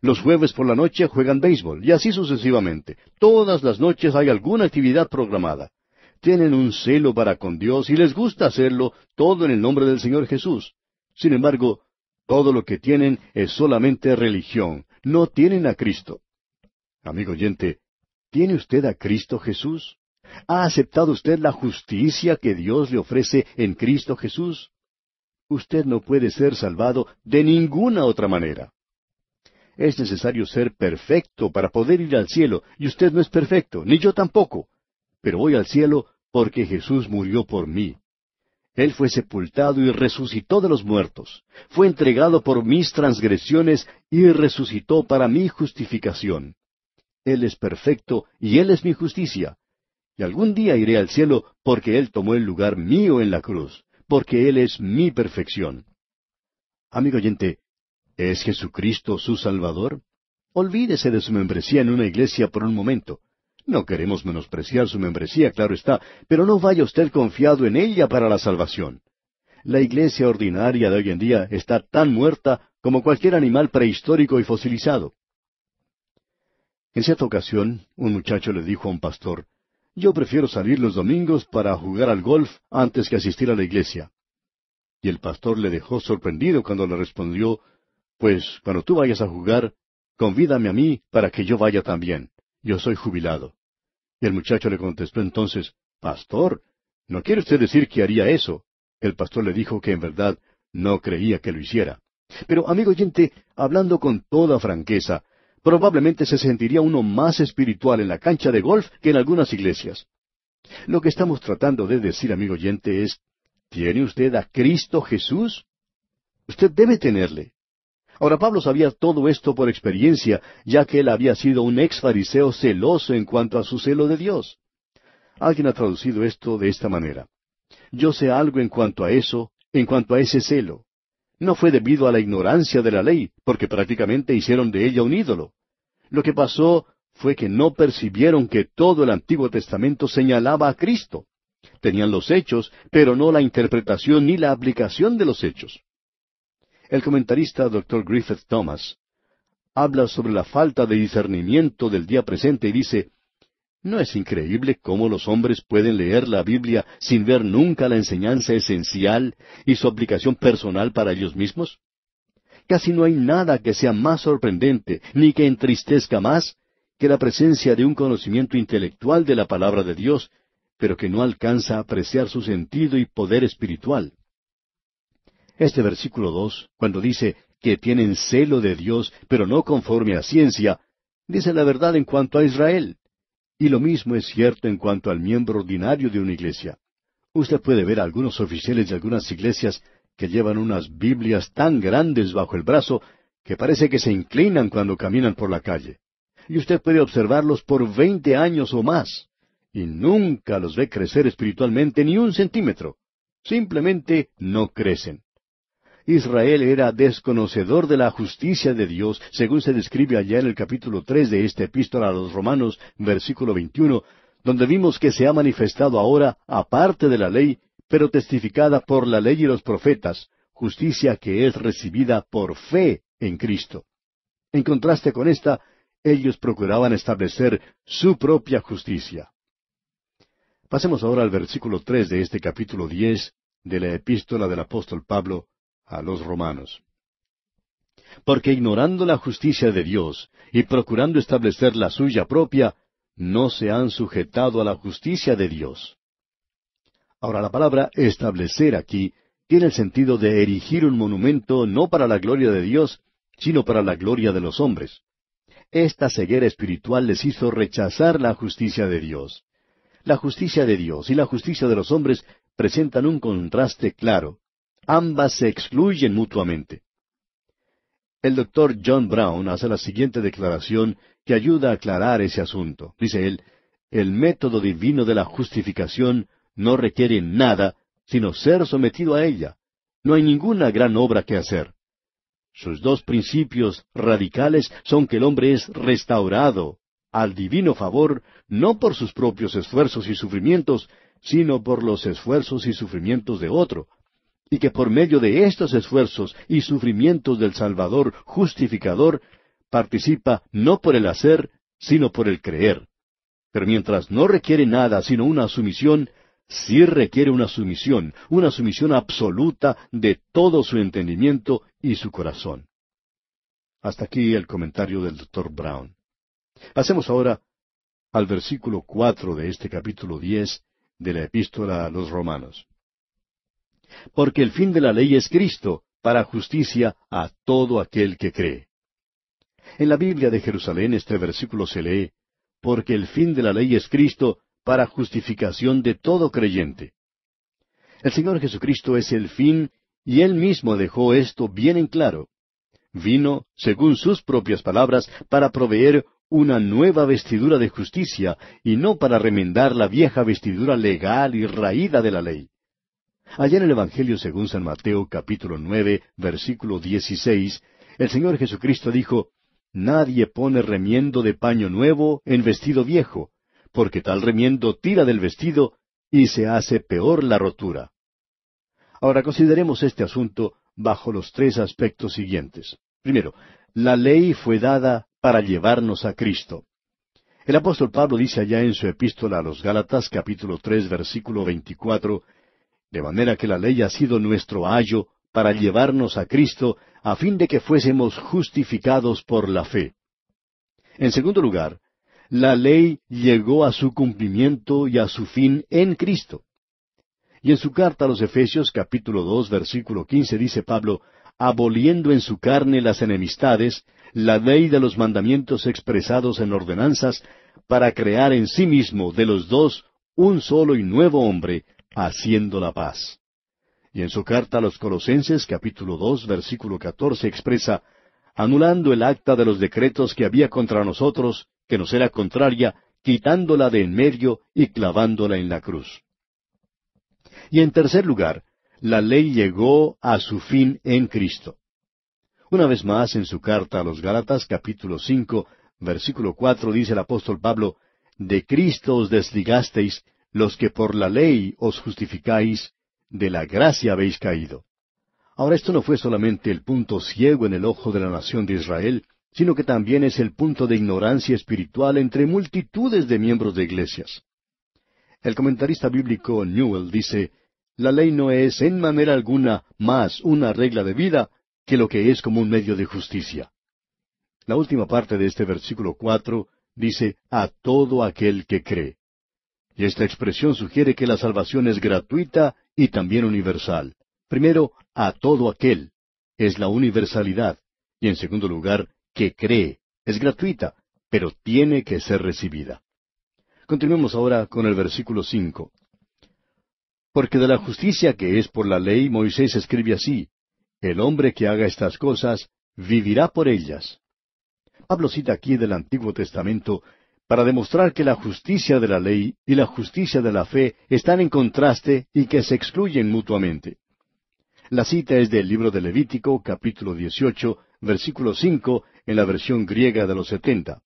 Los jueves por la noche juegan béisbol. Y así sucesivamente. Todas las noches hay alguna actividad programada. Tienen un celo para con Dios y les gusta hacerlo todo en el nombre del Señor Jesús. Sin embargo, todo lo que tienen es solamente religión. No tienen a Cristo. Amigo oyente, ¿tiene usted a Cristo Jesús? ¿Ha aceptado usted la justicia que Dios le ofrece en Cristo Jesús? Usted no puede ser salvado de ninguna otra manera. Es necesario ser perfecto para poder ir al cielo, y usted no es perfecto, ni yo tampoco. Pero voy al cielo porque Jesús murió por mí. Él fue sepultado y resucitó de los muertos, fue entregado por mis transgresiones y resucitó para mi justificación. Él es perfecto y Él es mi justicia. Y algún día iré al cielo porque Él tomó el lugar mío en la cruz porque Él es mi perfección. Amigo oyente, ¿es Jesucristo su Salvador? Olvídese de su membresía en una iglesia por un momento. No queremos menospreciar su membresía, claro está, pero no vaya usted confiado en ella para la salvación. La iglesia ordinaria de hoy en día está tan muerta como cualquier animal prehistórico y fosilizado. En cierta ocasión, un muchacho le dijo a un pastor, yo prefiero salir los domingos para jugar al golf antes que asistir a la iglesia. Y el pastor le dejó sorprendido cuando le respondió, Pues cuando tú vayas a jugar, convídame a mí para que yo vaya también. Yo soy jubilado. Y el muchacho le contestó entonces, Pastor, ¿no quiere usted decir que haría eso? El pastor le dijo que en verdad no creía que lo hiciera. Pero, amigo oyente, hablando con toda franqueza, probablemente se sentiría uno más espiritual en la cancha de golf que en algunas iglesias. Lo que estamos tratando de decir, amigo oyente, es, ¿tiene usted a Cristo Jesús? Usted debe tenerle. Ahora Pablo sabía todo esto por experiencia, ya que él había sido un ex fariseo celoso en cuanto a su celo de Dios. Alguien ha traducido esto de esta manera. Yo sé algo en cuanto a eso, en cuanto a ese celo no fue debido a la ignorancia de la ley, porque prácticamente hicieron de ella un ídolo. Lo que pasó fue que no percibieron que todo el Antiguo Testamento señalaba a Cristo. Tenían los hechos, pero no la interpretación ni la aplicación de los hechos. El comentarista Dr. Griffith Thomas habla sobre la falta de discernimiento del día presente y dice, ¿No es increíble cómo los hombres pueden leer la Biblia sin ver nunca la enseñanza esencial y su aplicación personal para ellos mismos? Casi no hay nada que sea más sorprendente ni que entristezca más que la presencia de un conocimiento intelectual de la palabra de Dios, pero que no alcanza a apreciar su sentido y poder espiritual. Este versículo dos, cuando dice que tienen celo de Dios, pero no conforme a ciencia, dice la verdad en cuanto a Israel y lo mismo es cierto en cuanto al miembro ordinario de una iglesia. Usted puede ver a algunos oficiales de algunas iglesias que llevan unas Biblias tan grandes bajo el brazo que parece que se inclinan cuando caminan por la calle. Y usted puede observarlos por veinte años o más, y nunca los ve crecer espiritualmente ni un centímetro. Simplemente no crecen. Israel era desconocedor de la justicia de Dios, según se describe allá en el capítulo tres de esta epístola a los Romanos, versículo 21, donde vimos que se ha manifestado ahora, aparte de la ley, pero testificada por la ley y los profetas, justicia que es recibida por fe en Cristo. En contraste con esta, ellos procuraban establecer su propia justicia. Pasemos ahora al versículo tres de este capítulo diez de la epístola del apóstol Pablo a los romanos. Porque ignorando la justicia de Dios y procurando establecer la suya propia, no se han sujetado a la justicia de Dios. Ahora la palabra establecer aquí tiene el sentido de erigir un monumento no para la gloria de Dios, sino para la gloria de los hombres. Esta ceguera espiritual les hizo rechazar la justicia de Dios. La justicia de Dios y la justicia de los hombres presentan un contraste claro, Ambas se excluyen mutuamente. El doctor John Brown hace la siguiente declaración que ayuda a aclarar ese asunto. Dice él, el método divino de la justificación no requiere nada sino ser sometido a ella. No hay ninguna gran obra que hacer. Sus dos principios radicales son que el hombre es restaurado al divino favor no por sus propios esfuerzos y sufrimientos, sino por los esfuerzos y sufrimientos de otro, y que por medio de estos esfuerzos y sufrimientos del Salvador justificador, participa no por el hacer, sino por el creer. Pero mientras no requiere nada sino una sumisión, sí requiere una sumisión, una sumisión absoluta de todo su entendimiento y su corazón. Hasta aquí el comentario del doctor Brown. Pasemos ahora al versículo cuatro de este capítulo diez de la Epístola a los Romanos porque el fin de la ley es Cristo, para justicia a todo aquel que cree. En la Biblia de Jerusalén este versículo se lee, porque el fin de la ley es Cristo, para justificación de todo creyente. El Señor Jesucristo es el fin, y Él mismo dejó esto bien en claro. Vino, según sus propias palabras, para proveer una nueva vestidura de justicia, y no para remendar la vieja vestidura legal y raída de la ley. Allá en el Evangelio según San Mateo capítulo nueve versículo dieciséis, el Señor Jesucristo dijo, Nadie pone remiendo de paño nuevo en vestido viejo, porque tal remiendo tira del vestido y se hace peor la rotura. Ahora consideremos este asunto bajo los tres aspectos siguientes. Primero, la ley fue dada para llevarnos a Cristo. El apóstol Pablo dice allá en su epístola a los Gálatas capítulo tres versículo veinticuatro de manera que la ley ha sido nuestro ayo para mm. llevarnos a Cristo a fin de que fuésemos justificados por la fe. En segundo lugar, la ley llegó a su cumplimiento y a su fin en Cristo. Y en su carta a los Efesios capítulo dos versículo quince dice Pablo, aboliendo en su carne las enemistades, la ley de los mandamientos expresados en ordenanzas, para crear en sí mismo de los dos un solo y nuevo hombre, haciendo la paz. Y en su carta a los Colosenses capítulo 2 versículo 14 expresa, anulando el acta de los decretos que había contra nosotros, que nos era contraria, quitándola de en medio y clavándola en la cruz. Y en tercer lugar, la ley llegó a su fin en Cristo. Una vez más, en su carta a los Gálatas capítulo 5, versículo 4 dice el apóstol Pablo, De Cristo os desligasteis los que por la ley os justificáis, de la gracia habéis caído. Ahora esto no fue solamente el punto ciego en el ojo de la nación de Israel, sino que también es el punto de ignorancia espiritual entre multitudes de miembros de iglesias. El comentarista bíblico Newell dice, la ley no es en manera alguna más una regla de vida que lo que es como un medio de justicia. La última parte de este versículo cuatro dice, a todo aquel que cree. Y esta expresión sugiere que la salvación es gratuita y también universal. Primero, a todo aquel. Es la universalidad. Y en segundo lugar, que cree. Es gratuita, pero tiene que ser recibida. Continuemos ahora con el versículo cinco. Porque de la justicia que es por la ley, Moisés escribe así, el hombre que haga estas cosas vivirá por ellas. Pablo cita aquí del Antiguo Testamento para demostrar que la justicia de la ley y la justicia de la fe están en contraste y que se excluyen mutuamente. La cita es del libro de Levítico, capítulo 18, versículo 5, en la versión griega de los 70.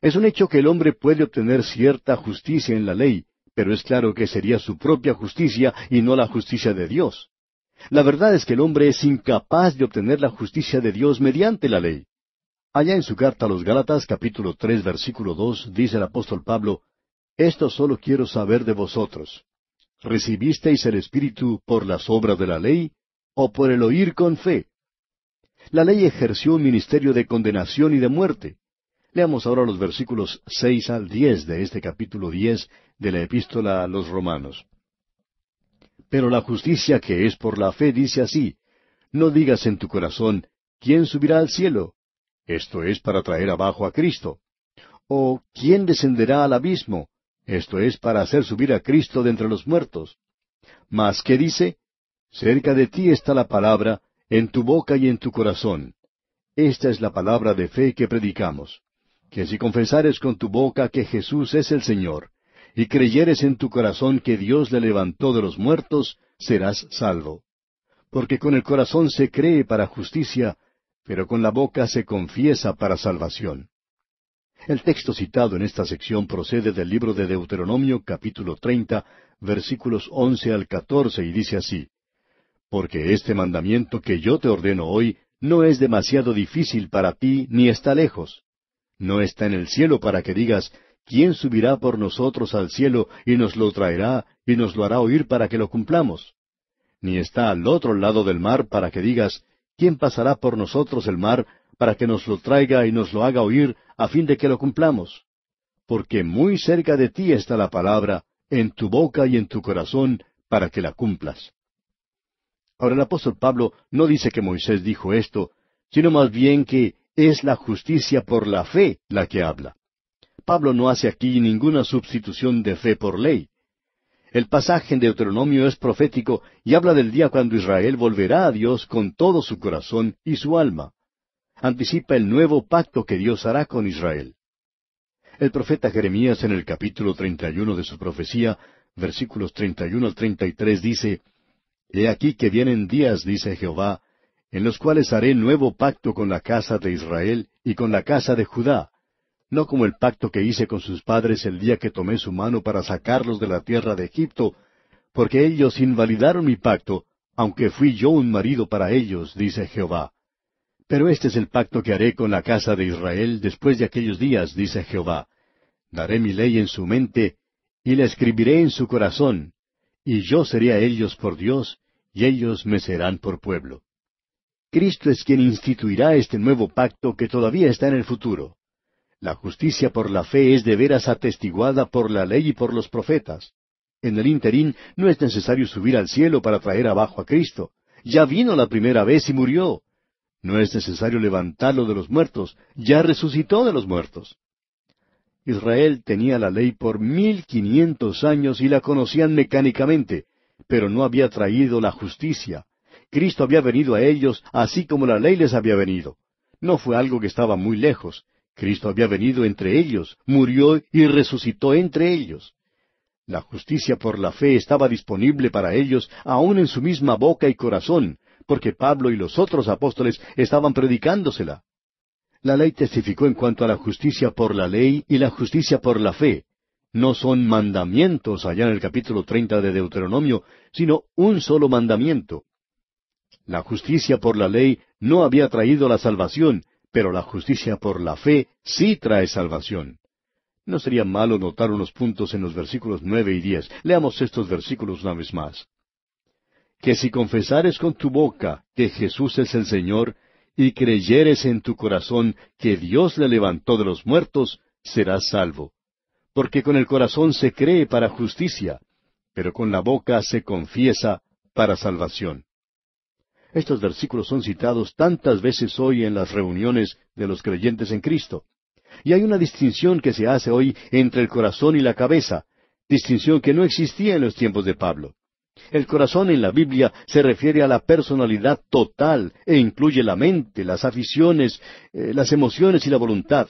Es un hecho que el hombre puede obtener cierta justicia en la ley, pero es claro que sería su propia justicia y no la justicia de Dios. La verdad es que el hombre es incapaz de obtener la justicia de Dios mediante la ley. Allá en su carta a los Gálatas capítulo tres versículo dos dice el apóstol Pablo, Esto solo quiero saber de vosotros. ¿Recibisteis el Espíritu por las obras de la ley o por el oír con fe? La ley ejerció un ministerio de condenación y de muerte. Leamos ahora los versículos seis al diez de este capítulo diez de la epístola a los romanos. Pero la justicia que es por la fe dice así, No digas en tu corazón, ¿quién subirá al cielo? Esto es para traer abajo a Cristo. O ¿quién descenderá al abismo? Esto es para hacer subir a Cristo de entre los muertos. Mas, ¿qué dice? Cerca de ti está la palabra, en tu boca y en tu corazón. Esta es la palabra de fe que predicamos. Que si confesares con tu boca que Jesús es el Señor, y creyeres en tu corazón que Dios le levantó de los muertos, serás salvo. Porque con el corazón se cree para justicia, pero con la boca se confiesa para salvación. El texto citado en esta sección procede del libro de Deuteronomio capítulo 30, versículos 11 al 14 y dice así, Porque este mandamiento que yo te ordeno hoy no es demasiado difícil para ti ni está lejos. No está en el cielo para que digas, ¿quién subirá por nosotros al cielo y nos lo traerá y nos lo hará oír para que lo cumplamos? Ni está al otro lado del mar para que digas, ¿Quién pasará por nosotros el mar para que nos lo traiga y nos lo haga oír a fin de que lo cumplamos? Porque muy cerca de ti está la palabra, en tu boca y en tu corazón, para que la cumplas. Ahora el apóstol Pablo no dice que Moisés dijo esto, sino más bien que es la justicia por la fe la que habla. Pablo no hace aquí ninguna sustitución de fe por ley. El pasaje en Deuteronomio es profético y habla del día cuando Israel volverá a Dios con todo su corazón y su alma. Anticipa el nuevo pacto que Dios hará con Israel. El profeta Jeremías en el capítulo 31 de su profecía, versículos 31 al 33 dice, He aquí que vienen días, dice Jehová, en los cuales haré nuevo pacto con la casa de Israel y con la casa de Judá, no como el pacto que hice con sus padres el día que tomé su mano para sacarlos de la tierra de Egipto, porque ellos invalidaron mi pacto, aunque fui yo un marido para ellos, dice Jehová. Pero este es el pacto que haré con la casa de Israel después de aquellos días, dice Jehová. Daré mi ley en su mente, y la escribiré en su corazón, y yo seré a ellos por Dios, y ellos me serán por pueblo. Cristo es quien instituirá este nuevo pacto que todavía está en el futuro. La justicia por la fe es de veras atestiguada por la ley y por los profetas. En el interín no es necesario subir al cielo para traer abajo a Cristo. Ya vino la primera vez y murió. No es necesario levantarlo de los muertos. Ya resucitó de los muertos. Israel tenía la ley por mil quinientos años y la conocían mecánicamente, pero no había traído la justicia. Cristo había venido a ellos así como la ley les había venido. No fue algo que estaba muy lejos, Cristo había venido entre ellos, murió y resucitó entre ellos. La justicia por la fe estaba disponible para ellos aún en su misma boca y corazón, porque Pablo y los otros apóstoles estaban predicándosela. La ley testificó en cuanto a la justicia por la ley y la justicia por la fe. No son mandamientos allá en el capítulo treinta de Deuteronomio, sino un solo mandamiento. La justicia por la ley no había traído la salvación, pero la justicia por la fe sí trae salvación. No sería malo notar unos puntos en los versículos nueve y diez. Leamos estos versículos una vez más. Que si confesares con tu boca que Jesús es el Señor, y creyeres en tu corazón que Dios le levantó de los muertos, serás salvo. Porque con el corazón se cree para justicia, pero con la boca se confiesa para salvación. Estos versículos son citados tantas veces hoy en las reuniones de los creyentes en Cristo. Y hay una distinción que se hace hoy entre el corazón y la cabeza, distinción que no existía en los tiempos de Pablo. El corazón en la Biblia se refiere a la personalidad total e incluye la mente, las aficiones, eh, las emociones y la voluntad.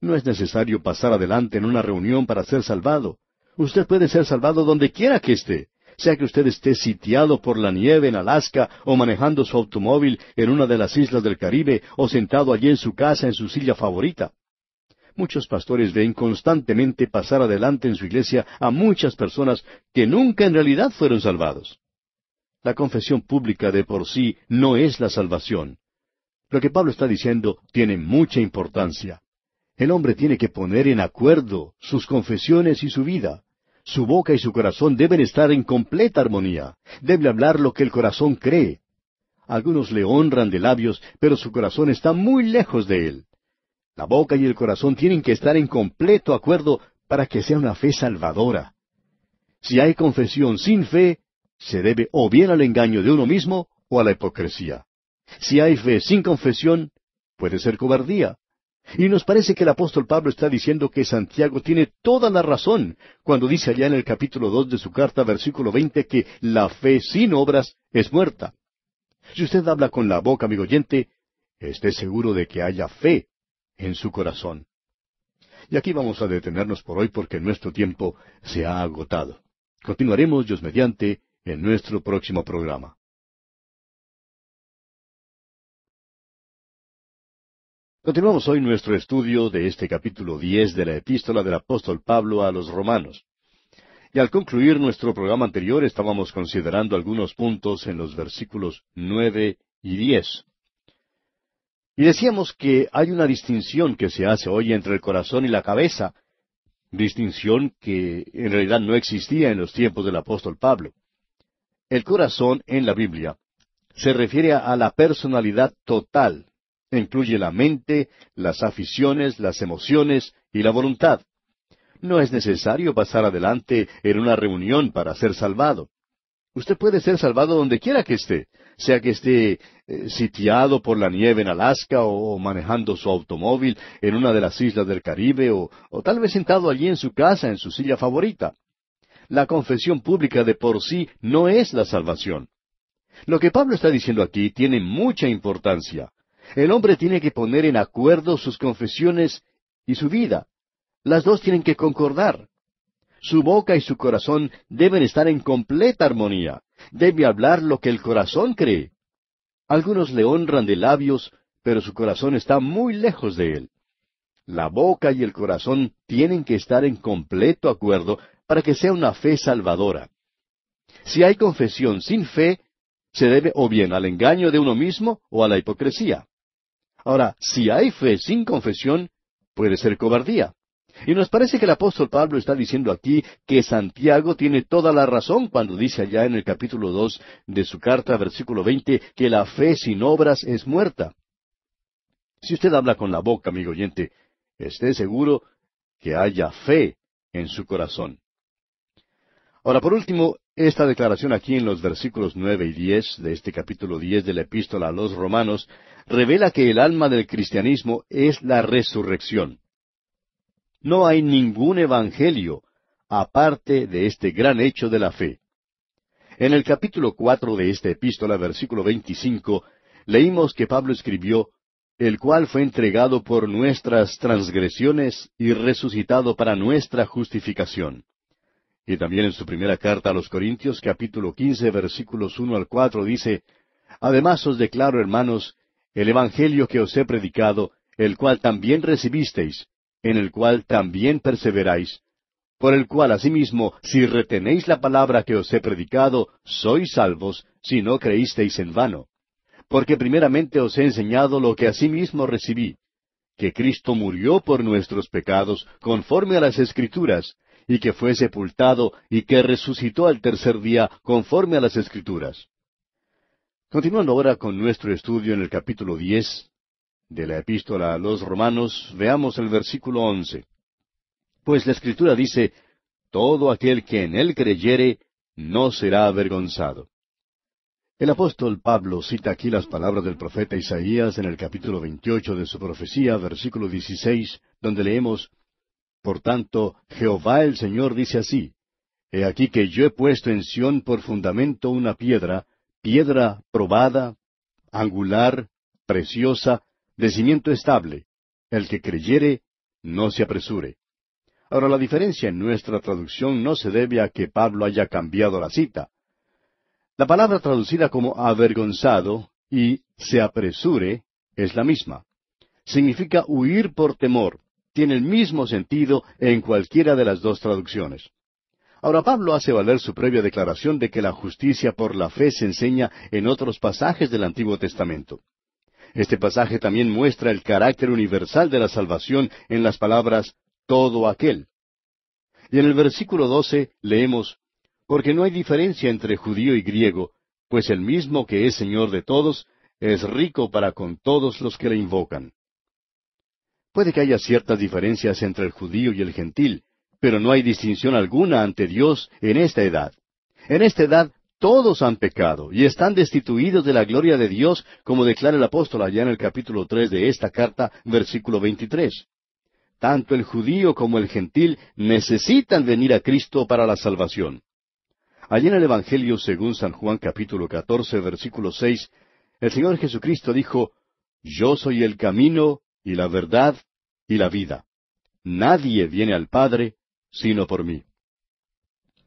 No es necesario pasar adelante en una reunión para ser salvado. Usted puede ser salvado donde quiera que esté sea que usted esté sitiado por la nieve en Alaska o manejando su automóvil en una de las islas del Caribe o sentado allí en su casa en su silla favorita. Muchos pastores ven constantemente pasar adelante en su iglesia a muchas personas que nunca en realidad fueron salvados. La confesión pública de por sí no es la salvación. Lo que Pablo está diciendo tiene mucha importancia. El hombre tiene que poner en acuerdo sus confesiones y su vida. Su boca y su corazón deben estar en completa armonía. Debe hablar lo que el corazón cree. Algunos le honran de labios, pero su corazón está muy lejos de él. La boca y el corazón tienen que estar en completo acuerdo para que sea una fe salvadora. Si hay confesión sin fe, se debe o bien al engaño de uno mismo o a la hipocresía. Si hay fe sin confesión, puede ser cobardía, y nos parece que el apóstol Pablo está diciendo que Santiago tiene toda la razón cuando dice allá en el capítulo dos de su carta, versículo veinte, que la fe sin obras es muerta. Si usted habla con la boca, amigo oyente, esté seguro de que haya fe en su corazón. Y aquí vamos a detenernos por hoy porque nuestro tiempo se ha agotado. Continuaremos, Dios mediante, en nuestro próximo programa. Continuamos hoy nuestro estudio de este capítulo 10 de la epístola del apóstol Pablo a los romanos. Y al concluir nuestro programa anterior estábamos considerando algunos puntos en los versículos 9 y 10. Y decíamos que hay una distinción que se hace hoy entre el corazón y la cabeza, distinción que en realidad no existía en los tiempos del apóstol Pablo. El corazón en la Biblia se refiere a la personalidad total, incluye la mente, las aficiones, las emociones y la voluntad. No es necesario pasar adelante en una reunión para ser salvado. Usted puede ser salvado donde quiera que esté, sea que esté eh, sitiado por la nieve en Alaska o, manejando su automóvil en una de las islas del Caribe o tal vez sentado allí en su casa en su silla favorita. La confesión pública de por sí no es la salvación. Lo que Pablo está diciendo aquí tiene mucha importancia. El hombre tiene que poner en acuerdo sus confesiones y su vida. Las dos tienen que concordar. Su boca y su corazón deben estar en completa armonía. Debe hablar lo que el corazón cree. Algunos le honran de labios, pero su corazón está muy lejos de él. La boca y el corazón tienen que estar en completo acuerdo para que sea una fe salvadora. Si hay confesión sin fe, se debe o bien al engaño de uno mismo o a la hipocresía. Ahora, si hay fe sin confesión, puede ser cobardía. Y nos parece que el apóstol Pablo está diciendo aquí que Santiago tiene toda la razón cuando dice allá en el capítulo dos de su carta, versículo veinte, que la fe sin obras es muerta. Si usted habla con la boca, amigo oyente, esté seguro que haya fe en su corazón. Ahora, por último, esta declaración aquí en los versículos nueve y diez de este capítulo diez de la Epístola a los Romanos revela que el alma del cristianismo es la resurrección. No hay ningún evangelio aparte de este gran hecho de la fe. En el capítulo cuatro de esta epístola, versículo veinticinco, leímos que Pablo escribió el cual fue entregado por nuestras transgresiones y resucitado para nuestra justificación. Y también en su primera carta a los Corintios capítulo quince, versículos uno al cuatro, dice, Además os declaro, hermanos, el Evangelio que os he predicado, el cual también recibisteis, en el cual también perseveráis, por el cual asimismo, si retenéis la palabra que os he predicado, sois salvos, si no creísteis en vano. Porque primeramente os he enseñado lo que asimismo recibí, que Cristo murió por nuestros pecados, conforme a las Escrituras, y que fue sepultado y que resucitó al tercer día conforme a las Escrituras. Continuando ahora con nuestro estudio en el capítulo diez de la epístola a los romanos, veamos el versículo once. Pues la Escritura dice, Todo aquel que en él creyere no será avergonzado. El apóstol Pablo cita aquí las palabras del profeta Isaías en el capítulo 28 de su profecía, versículo 16, donde leemos, por tanto, Jehová el Señor dice así, He aquí que yo he puesto en Sión por fundamento una piedra, piedra probada, angular, preciosa, de cimiento estable. El que creyere, no se apresure. Ahora, la diferencia en nuestra traducción no se debe a que Pablo haya cambiado la cita. La palabra traducida como avergonzado y se apresure es la misma. Significa huir por temor, tiene el mismo sentido en cualquiera de las dos traducciones. Ahora Pablo hace valer su previa declaración de que la justicia por la fe se enseña en otros pasajes del Antiguo Testamento. Este pasaje también muestra el carácter universal de la salvación en las palabras todo aquel. Y en el versículo 12 leemos, Porque no hay diferencia entre judío y griego, pues el mismo que es Señor de todos, es rico para con todos los que le invocan. Puede que haya ciertas diferencias entre el judío y el gentil, pero no hay distinción alguna ante Dios en esta edad. En esta edad todos han pecado y están destituidos de la gloria de Dios, como declara el apóstol allá en el capítulo tres de esta carta, versículo veintitrés. Tanto el judío como el gentil necesitan venir a Cristo para la salvación. Allí en el Evangelio según San Juan capítulo catorce, versículo seis, el Señor Jesucristo dijo, Yo soy el camino, y la verdad, y la vida. Nadie viene al Padre sino por mí.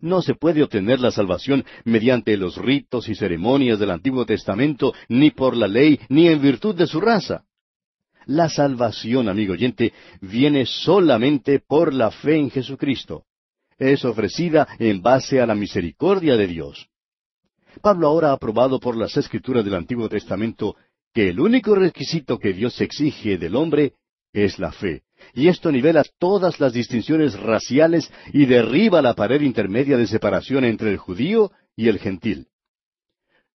No se puede obtener la salvación mediante los ritos y ceremonias del Antiguo Testamento, ni por la ley, ni en virtud de su raza. La salvación, amigo oyente, viene solamente por la fe en Jesucristo. Es ofrecida en base a la misericordia de Dios. Pablo ahora ha probado por las escrituras del Antiguo Testamento el único requisito que Dios exige del hombre es la fe. Y esto nivela todas las distinciones raciales y derriba la pared intermedia de separación entre el judío y el gentil.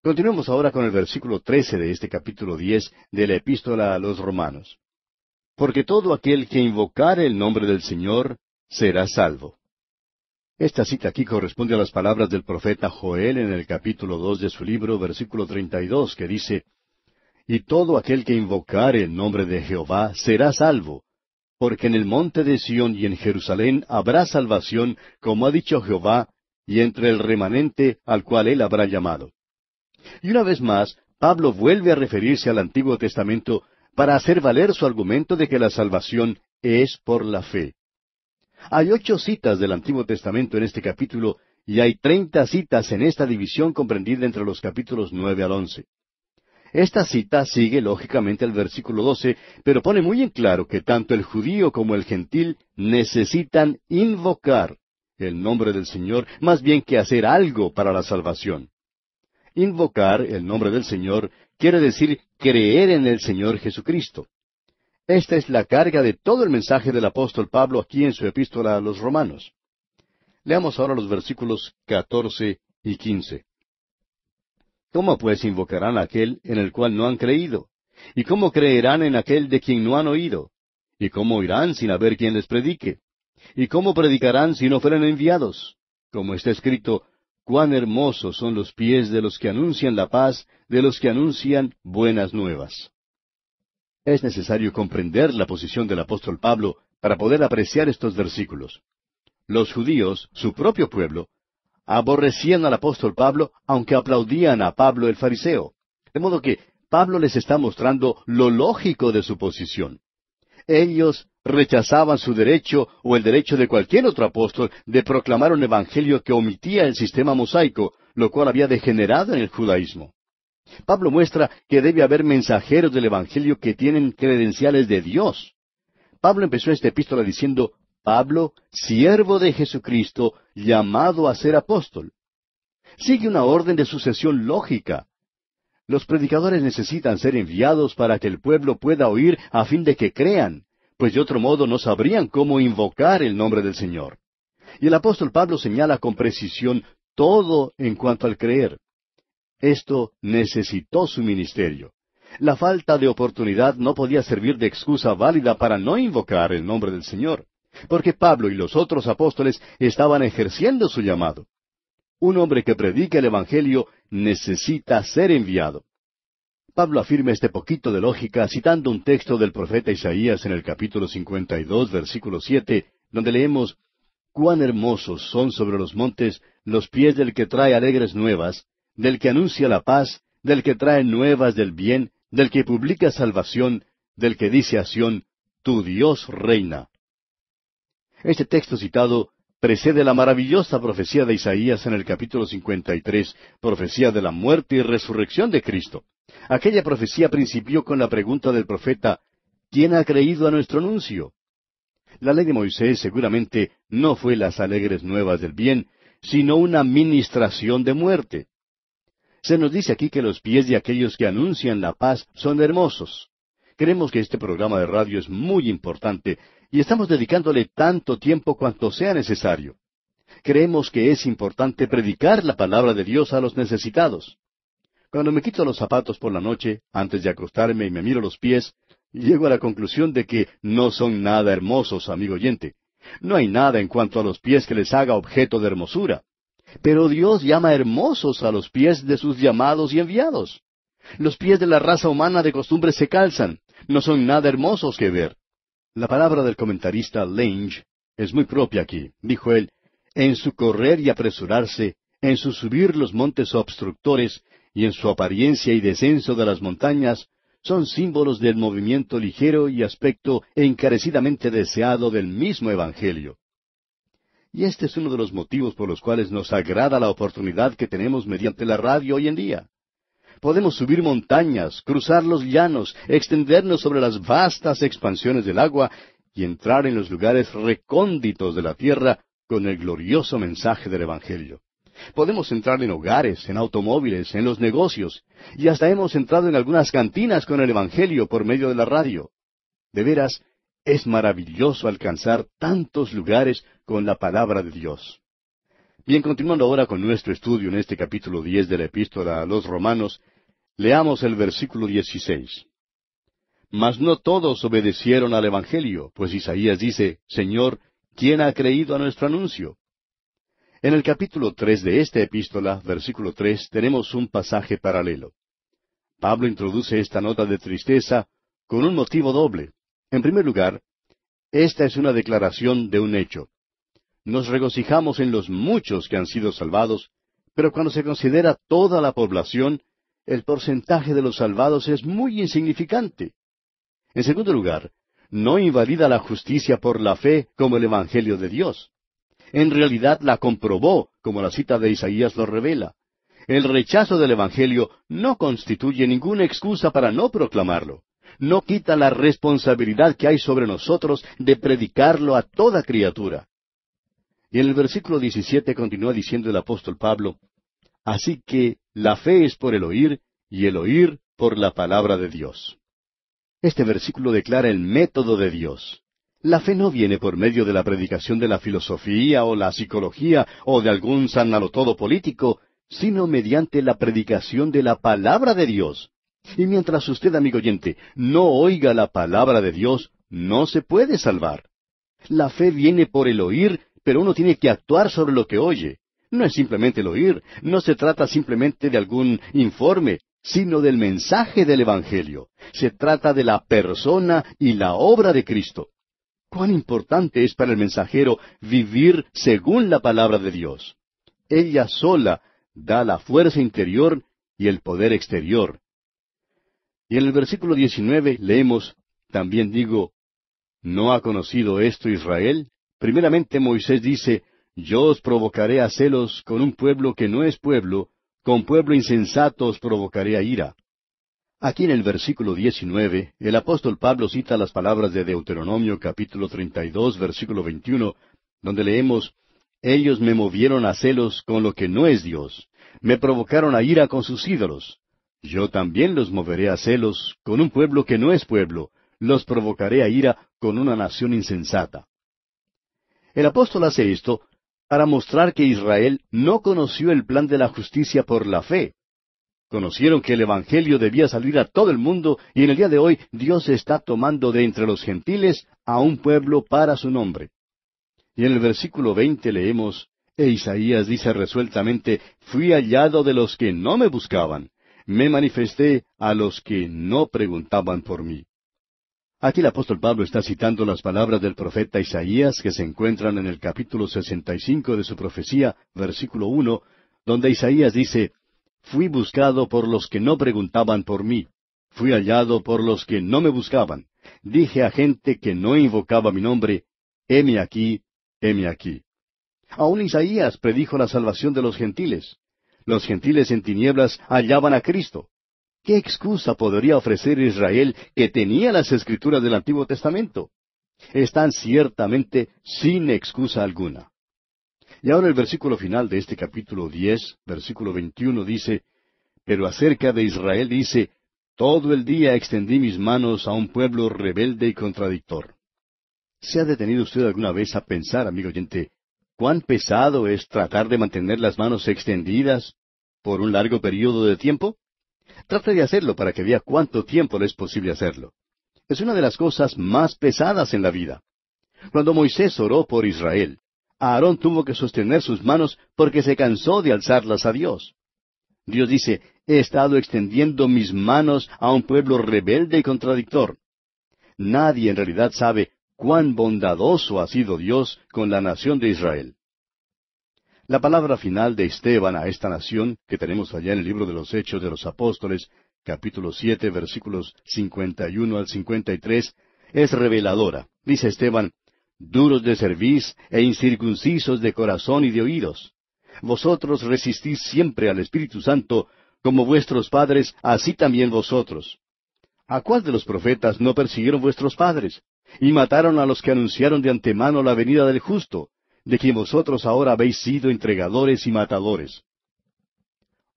Continuemos ahora con el versículo 13 de este capítulo 10 de la Epístola a los Romanos. Porque todo aquel que invocare el nombre del Señor será salvo. Esta cita aquí corresponde a las palabras del profeta Joel en el capítulo 2 de su libro, versículo 32 que dice y todo aquel que invocare el nombre de Jehová será salvo, porque en el monte de Sión y en Jerusalén habrá salvación, como ha dicho Jehová, y entre el remanente al cual él habrá llamado. Y una vez más, Pablo vuelve a referirse al Antiguo Testamento para hacer valer su argumento de que la salvación es por la fe. Hay ocho citas del Antiguo Testamento en este capítulo y hay treinta citas en esta división comprendida entre los capítulos nueve al once. Esta cita sigue lógicamente al versículo 12, pero pone muy en claro que tanto el judío como el gentil necesitan invocar el nombre del Señor más bien que hacer algo para la salvación. Invocar el nombre del Señor quiere decir creer en el Señor Jesucristo. Esta es la carga de todo el mensaje del apóstol Pablo aquí en su epístola a los romanos. Leamos ahora los versículos 14 y 15. ¿Cómo pues invocarán a aquel en el cual no han creído? ¿Y cómo creerán en aquel de quien no han oído? ¿Y cómo irán sin haber quien les predique? ¿Y cómo predicarán si no fueren enviados? Como está escrito, cuán hermosos son los pies de los que anuncian la paz, de los que anuncian buenas nuevas. Es necesario comprender la posición del apóstol Pablo para poder apreciar estos versículos. Los judíos, su propio pueblo, aborrecían al apóstol Pablo, aunque aplaudían a Pablo el fariseo. De modo que Pablo les está mostrando lo lógico de su posición. Ellos rechazaban su derecho o el derecho de cualquier otro apóstol de proclamar un evangelio que omitía el sistema mosaico, lo cual había degenerado en el judaísmo. Pablo muestra que debe haber mensajeros del evangelio que tienen credenciales de Dios. Pablo empezó esta epístola diciendo Pablo, siervo de Jesucristo, llamado a ser apóstol. Sigue una orden de sucesión lógica. Los predicadores necesitan ser enviados para que el pueblo pueda oír a fin de que crean, pues de otro modo no sabrían cómo invocar el nombre del Señor. Y el apóstol Pablo señala con precisión todo en cuanto al creer. Esto necesitó su ministerio. La falta de oportunidad no podía servir de excusa válida para no invocar el nombre del Señor porque Pablo y los otros apóstoles estaban ejerciendo su llamado. Un hombre que predica el Evangelio necesita ser enviado. Pablo afirma este poquito de lógica citando un texto del profeta Isaías en el capítulo 52, versículo 7, donde leemos, Cuán hermosos son sobre los montes los pies del que trae alegres nuevas, del que anuncia la paz, del que trae nuevas del bien, del que publica salvación, del que dice a Tu Dios reina. Este texto citado precede la maravillosa profecía de Isaías en el capítulo 53, profecía de la muerte y resurrección de Cristo. Aquella profecía principió con la pregunta del profeta, ¿quién ha creído a nuestro anuncio? La ley de Moisés seguramente no fue las alegres nuevas del bien, sino una ministración de muerte. Se nos dice aquí que los pies de aquellos que anuncian la paz son hermosos. Creemos que este programa de radio es muy importante y estamos dedicándole tanto tiempo cuanto sea necesario. Creemos que es importante predicar la palabra de Dios a los necesitados. Cuando me quito los zapatos por la noche, antes de acostarme y me miro los pies, llego a la conclusión de que no son nada hermosos, amigo oyente. No hay nada en cuanto a los pies que les haga objeto de hermosura. Pero Dios llama hermosos a los pies de sus llamados y enviados. Los pies de la raza humana de costumbre se calzan, no son nada hermosos que ver. La palabra del comentarista Lange es muy propia aquí. Dijo él, en su correr y apresurarse, en su subir los montes obstructores y en su apariencia y descenso de las montañas, son símbolos del movimiento ligero y aspecto encarecidamente deseado del mismo Evangelio. Y este es uno de los motivos por los cuales nos agrada la oportunidad que tenemos mediante la radio hoy en día. Podemos subir montañas, cruzar los llanos, extendernos sobre las vastas expansiones del agua y entrar en los lugares recónditos de la tierra con el glorioso mensaje del Evangelio. Podemos entrar en hogares, en automóviles, en los negocios, y hasta hemos entrado en algunas cantinas con el Evangelio por medio de la radio. De veras, es maravilloso alcanzar tantos lugares con la palabra de Dios. Bien, continuando ahora con nuestro estudio en este capítulo 10 de la epístola a los romanos, leamos el versículo 16. Mas no todos obedecieron al Evangelio, pues Isaías dice, Señor, ¿quién ha creído a nuestro anuncio? En el capítulo tres de esta epístola, versículo tres, tenemos un pasaje paralelo. Pablo introduce esta nota de tristeza con un motivo doble. En primer lugar, esta es una declaración de un hecho. Nos regocijamos en los muchos que han sido salvados, pero cuando se considera toda la población, el porcentaje de los salvados es muy insignificante. En segundo lugar, no invalida la justicia por la fe como el Evangelio de Dios. En realidad la comprobó, como la cita de Isaías lo revela. El rechazo del Evangelio no constituye ninguna excusa para no proclamarlo. No quita la responsabilidad que hay sobre nosotros de predicarlo a toda criatura. Y en el versículo 17 continúa diciendo el apóstol Pablo, Así que la fe es por el oír y el oír por la palabra de Dios. Este versículo declara el método de Dios. La fe no viene por medio de la predicación de la filosofía o la psicología o de algún todo político, sino mediante la predicación de la palabra de Dios. Y mientras usted, amigo oyente, no oiga la palabra de Dios, no se puede salvar. La fe viene por el oír pero uno tiene que actuar sobre lo que oye. No es simplemente el oír, no se trata simplemente de algún informe, sino del mensaje del Evangelio. Se trata de la persona y la obra de Cristo. Cuán importante es para el mensajero vivir según la palabra de Dios. Ella sola da la fuerza interior y el poder exterior. Y en el versículo 19 leemos, también digo, ¿no ha conocido esto Israel? Primeramente Moisés dice, Yo os provocaré a celos con un pueblo que no es pueblo, con pueblo insensato os provocaré a ira. Aquí en el versículo 19, el apóstol Pablo cita las palabras de Deuteronomio capítulo 32, versículo 21, donde leemos, Ellos me movieron a celos con lo que no es Dios, me provocaron a ira con sus ídolos. Yo también los moveré a celos con un pueblo que no es pueblo, los provocaré a ira con una nación insensata. El apóstol hace esto para mostrar que Israel no conoció el plan de la justicia por la fe. Conocieron que el Evangelio debía salir a todo el mundo y en el día de hoy Dios está tomando de entre los gentiles a un pueblo para su nombre. Y en el versículo veinte leemos, e Isaías dice resueltamente, fui hallado de los que no me buscaban, me manifesté a los que no preguntaban por mí. Aquí el apóstol Pablo está citando las palabras del profeta Isaías que se encuentran en el capítulo 65 de su profecía, versículo 1, donde Isaías dice, Fui buscado por los que no preguntaban por mí, fui hallado por los que no me buscaban, dije a gente que no invocaba mi nombre, heme aquí, heme aquí. Aún Isaías predijo la salvación de los gentiles. Los gentiles en tinieblas hallaban a Cristo. ¿Qué excusa podría ofrecer Israel que tenía las escrituras del Antiguo Testamento? Están ciertamente sin excusa alguna. Y ahora el versículo final de este capítulo diez, versículo veintiuno, dice, Pero acerca de Israel dice, Todo el día extendí mis manos a un pueblo rebelde y contradictor. ¿Se ha detenido usted alguna vez a pensar, amigo oyente, cuán pesado es tratar de mantener las manos extendidas por un largo período de tiempo? Trate de hacerlo para que vea cuánto tiempo le es posible hacerlo. Es una de las cosas más pesadas en la vida. Cuando Moisés oró por Israel, Aarón tuvo que sostener sus manos porque se cansó de alzarlas a Dios. Dios dice, he estado extendiendo mis manos a un pueblo rebelde y contradictor. Nadie en realidad sabe cuán bondadoso ha sido Dios con la nación de Israel. La palabra final de Esteban a esta nación, que tenemos allá en el libro de los Hechos de los Apóstoles, capítulo siete, versículos cincuenta y uno al cincuenta y tres, es reveladora. Dice Esteban, duros de cerviz e incircuncisos de corazón y de oídos. Vosotros resistís siempre al Espíritu Santo, como vuestros padres, así también vosotros. ¿A cuál de los profetas no persiguieron vuestros padres? Y mataron a los que anunciaron de antemano la venida del justo de quien vosotros ahora habéis sido entregadores y matadores.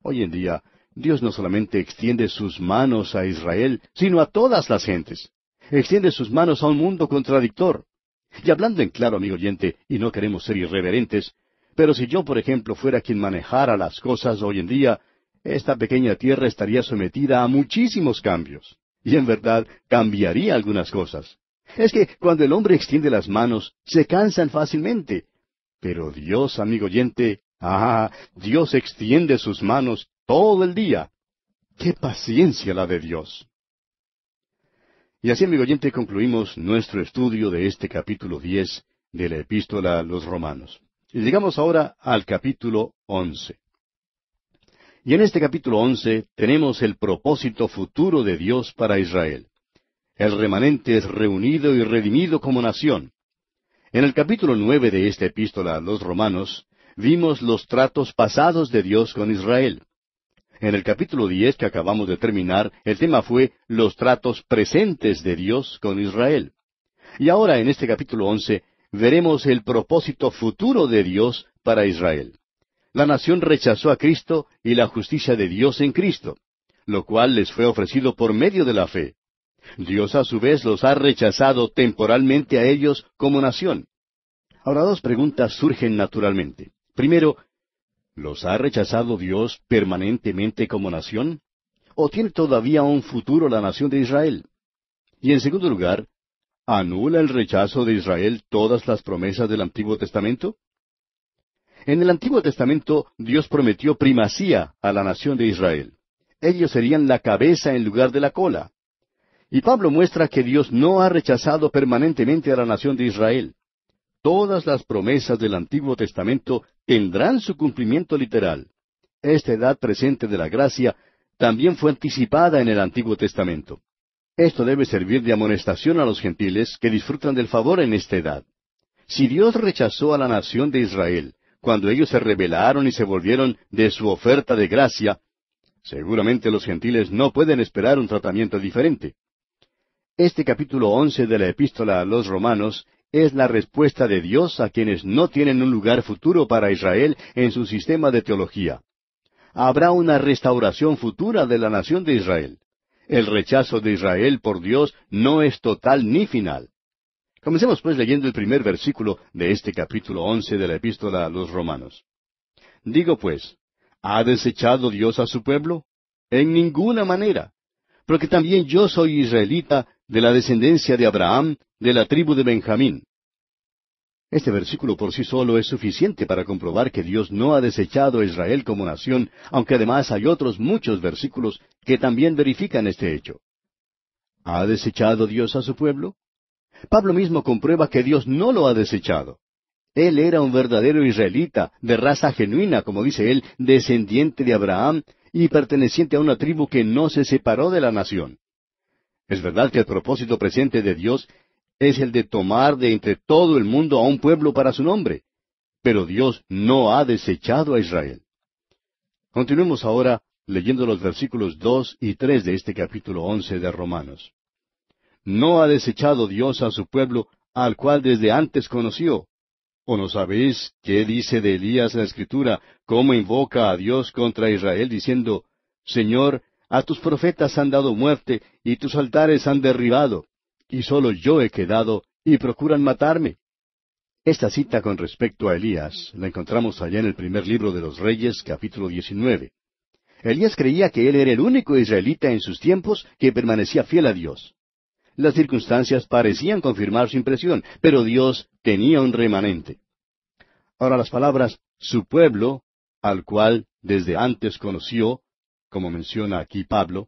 Hoy en día, Dios no solamente extiende sus manos a Israel, sino a todas las gentes. Extiende sus manos a un mundo contradictor. Y hablando en claro, amigo oyente, y no queremos ser irreverentes, pero si yo, por ejemplo, fuera quien manejara las cosas hoy en día, esta pequeña tierra estaría sometida a muchísimos cambios. Y en verdad cambiaría algunas cosas. Es que cuando el hombre extiende las manos, se cansan fácilmente, pero Dios, amigo oyente, ah, Dios extiende sus manos todo el día. ¡Qué paciencia la de Dios! Y así, amigo oyente, concluimos nuestro estudio de este capítulo 10 de la epístola a los romanos. Y llegamos ahora al capítulo 11. Y en este capítulo 11 tenemos el propósito futuro de Dios para Israel. El remanente es reunido y redimido como nación. En el capítulo nueve de esta epístola a los romanos, vimos los tratos pasados de Dios con Israel. En el capítulo diez que acabamos de terminar, el tema fue los tratos presentes de Dios con Israel. Y ahora en este capítulo once veremos el propósito futuro de Dios para Israel. La nación rechazó a Cristo y la justicia de Dios en Cristo, lo cual les fue ofrecido por medio de la fe. Dios a su vez los ha rechazado temporalmente a ellos como nación. Ahora dos preguntas surgen naturalmente. Primero, ¿los ha rechazado Dios permanentemente como nación? ¿O tiene todavía un futuro la nación de Israel? Y en segundo lugar, ¿anula el rechazo de Israel todas las promesas del Antiguo Testamento? En el Antiguo Testamento Dios prometió primacía a la nación de Israel. Ellos serían la cabeza en lugar de la cola. Y Pablo muestra que Dios no ha rechazado permanentemente a la nación de Israel. Todas las promesas del Antiguo Testamento tendrán su cumplimiento literal. Esta edad presente de la gracia también fue anticipada en el Antiguo Testamento. Esto debe servir de amonestación a los gentiles que disfrutan del favor en esta edad. Si Dios rechazó a la nación de Israel cuando ellos se rebelaron y se volvieron de su oferta de gracia, seguramente los gentiles no pueden esperar un tratamiento diferente. Este capítulo once de la epístola a los romanos es la respuesta de Dios a quienes no tienen un lugar futuro para Israel en su sistema de teología. Habrá una restauración futura de la nación de Israel. El rechazo de Israel por Dios no es total ni final. Comencemos pues leyendo el primer versículo de este capítulo once de la epístola a los romanos. Digo pues, ¿ha desechado Dios a su pueblo? En ninguna manera. Porque también yo soy israelita de la descendencia de Abraham, de la tribu de Benjamín. Este versículo por sí solo es suficiente para comprobar que Dios no ha desechado a Israel como nación, aunque además hay otros muchos versículos que también verifican este hecho. ¿Ha desechado Dios a su pueblo? Pablo mismo comprueba que Dios no lo ha desechado. Él era un verdadero israelita, de raza genuina, como dice él, descendiente de Abraham y perteneciente a una tribu que no se separó de la nación. Es verdad que el propósito presente de Dios es el de tomar de entre todo el mundo a un pueblo para su nombre, pero Dios no ha desechado a Israel. Continuemos ahora leyendo los versículos dos y tres de este capítulo once de Romanos. No ha desechado Dios a su pueblo al cual desde antes conoció. ¿O no sabéis qué dice de Elías la Escritura, cómo invoca a Dios contra Israel diciendo, Señor, a tus profetas han dado muerte, y tus altares han derribado, y solo yo he quedado, y procuran matarme. Esta cita con respecto a Elías la encontramos allá en el primer libro de los Reyes, capítulo 19. Elías creía que él era el único israelita en sus tiempos que permanecía fiel a Dios. Las circunstancias parecían confirmar su impresión, pero Dios tenía un remanente. Ahora las palabras su pueblo, al cual desde antes conoció, como menciona aquí Pablo,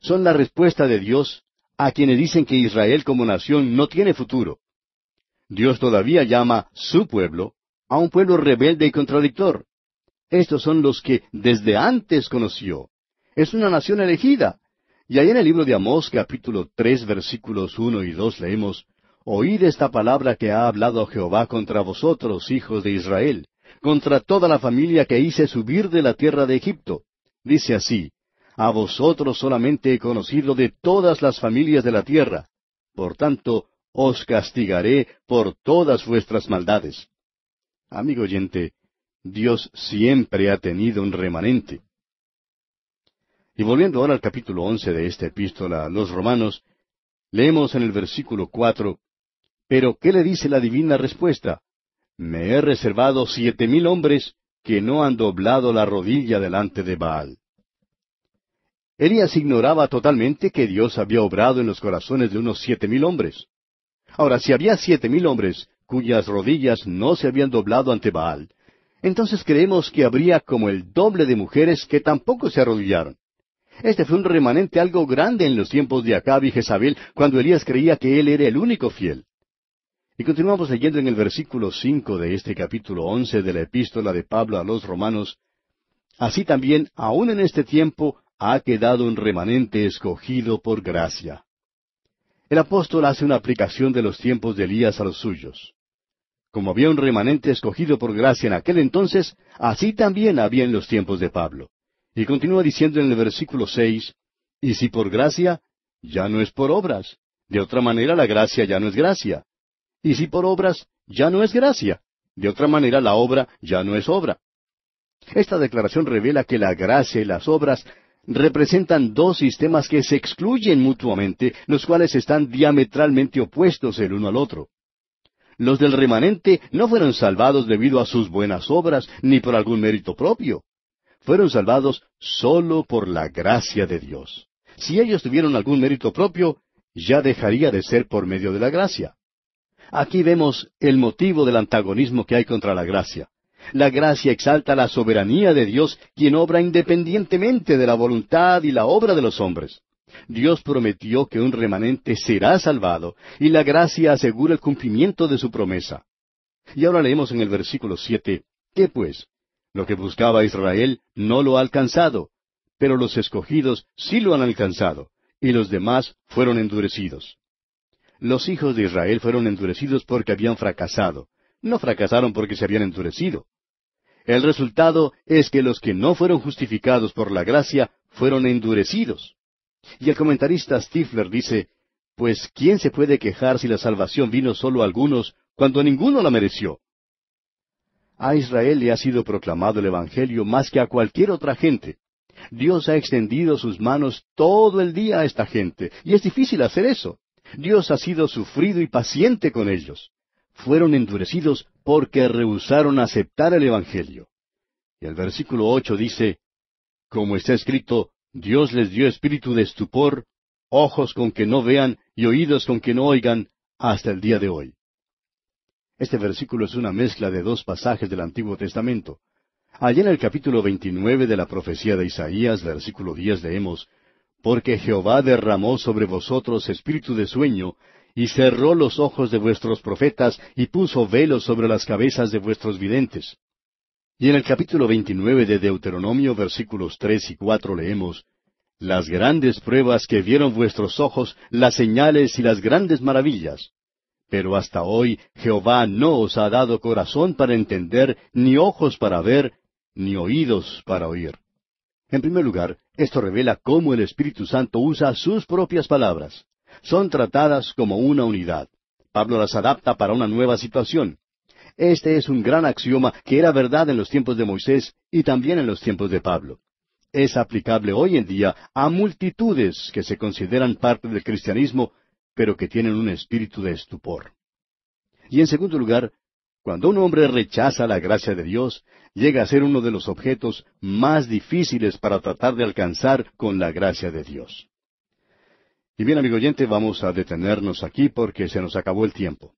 son la respuesta de Dios a quienes dicen que Israel como nación no tiene futuro. Dios todavía llama su pueblo a un pueblo rebelde y contradictor. Estos son los que desde antes conoció. Es una nación elegida. Y ahí en el libro de Amós capítulo tres versículos uno y dos leemos, Oíd esta palabra que ha hablado Jehová contra vosotros, hijos de Israel, contra toda la familia que hice subir de la tierra de Egipto Dice así, A vosotros solamente he conocido de todas las familias de la tierra, por tanto os castigaré por todas vuestras maldades. Amigo oyente, Dios siempre ha tenido un remanente. Y volviendo ahora al capítulo once de esta epístola a los romanos, leemos en el versículo cuatro, Pero ¿qué le dice la divina respuesta? Me he reservado siete mil hombres que no han doblado la rodilla delante de Baal. Elías ignoraba totalmente que Dios había obrado en los corazones de unos siete mil hombres. Ahora, si había siete mil hombres cuyas rodillas no se habían doblado ante Baal, entonces creemos que habría como el doble de mujeres que tampoco se arrodillaron. Este fue un remanente algo grande en los tiempos de Acab y Jezabel, cuando Elías creía que él era el único fiel. Y continuamos leyendo en el versículo cinco de este capítulo once de la Epístola de Pablo a los Romanos. Así también, aún en este tiempo, ha quedado un remanente escogido por gracia. El apóstol hace una aplicación de los tiempos de Elías a los suyos. Como había un remanente escogido por gracia en aquel entonces, así también había en los tiempos de Pablo. Y continúa diciendo en el versículo seis, Y si por gracia, ya no es por obras. De otra manera la gracia ya no es gracia. Y si por obras, ya no es gracia. De otra manera, la obra ya no es obra. Esta declaración revela que la gracia y las obras representan dos sistemas que se excluyen mutuamente, los cuales están diametralmente opuestos el uno al otro. Los del remanente no fueron salvados debido a sus buenas obras ni por algún mérito propio. Fueron salvados sólo por la gracia de Dios. Si ellos tuvieron algún mérito propio, ya dejaría de ser por medio de la gracia. Aquí vemos el motivo del antagonismo que hay contra la gracia. La gracia exalta la soberanía de Dios, quien obra independientemente de la voluntad y la obra de los hombres. Dios prometió que un remanente será salvado, y la gracia asegura el cumplimiento de su promesa. Y ahora leemos en el versículo siete, ¿qué pues? Lo que buscaba Israel no lo ha alcanzado, pero los escogidos sí lo han alcanzado, y los demás fueron endurecidos los hijos de Israel fueron endurecidos porque habían fracasado. No fracasaron porque se habían endurecido. El resultado es que los que no fueron justificados por la gracia fueron endurecidos. Y el comentarista Stifler dice, Pues ¿quién se puede quejar si la salvación vino solo a algunos cuando ninguno la mereció? A Israel le ha sido proclamado el Evangelio más que a cualquier otra gente. Dios ha extendido sus manos todo el día a esta gente, y es difícil hacer eso. Dios ha sido sufrido y paciente con ellos. Fueron endurecidos porque rehusaron aceptar el Evangelio. Y el versículo ocho dice, Como está escrito, Dios les dio espíritu de estupor, ojos con que no vean y oídos con que no oigan, hasta el día de hoy. Este versículo es una mezcla de dos pasajes del Antiguo Testamento. Allí en el capítulo 29 de la profecía de Isaías, versículo 10, leemos, porque Jehová derramó sobre vosotros espíritu de sueño, y cerró los ojos de vuestros profetas, y puso velos sobre las cabezas de vuestros videntes. Y en el capítulo veintinueve de Deuteronomio, versículos tres y cuatro leemos, Las grandes pruebas que vieron vuestros ojos, las señales y las grandes maravillas. Pero hasta hoy Jehová no os ha dado corazón para entender, ni ojos para ver, ni oídos para oír. En primer lugar, esto revela cómo el Espíritu Santo usa sus propias palabras. Son tratadas como una unidad. Pablo las adapta para una nueva situación. Este es un gran axioma que era verdad en los tiempos de Moisés y también en los tiempos de Pablo. Es aplicable hoy en día a multitudes que se consideran parte del cristianismo, pero que tienen un espíritu de estupor. Y en segundo lugar, cuando un hombre rechaza la gracia de Dios, llega a ser uno de los objetos más difíciles para tratar de alcanzar con la gracia de Dios. Y bien, amigo oyente, vamos a detenernos aquí porque se nos acabó el tiempo.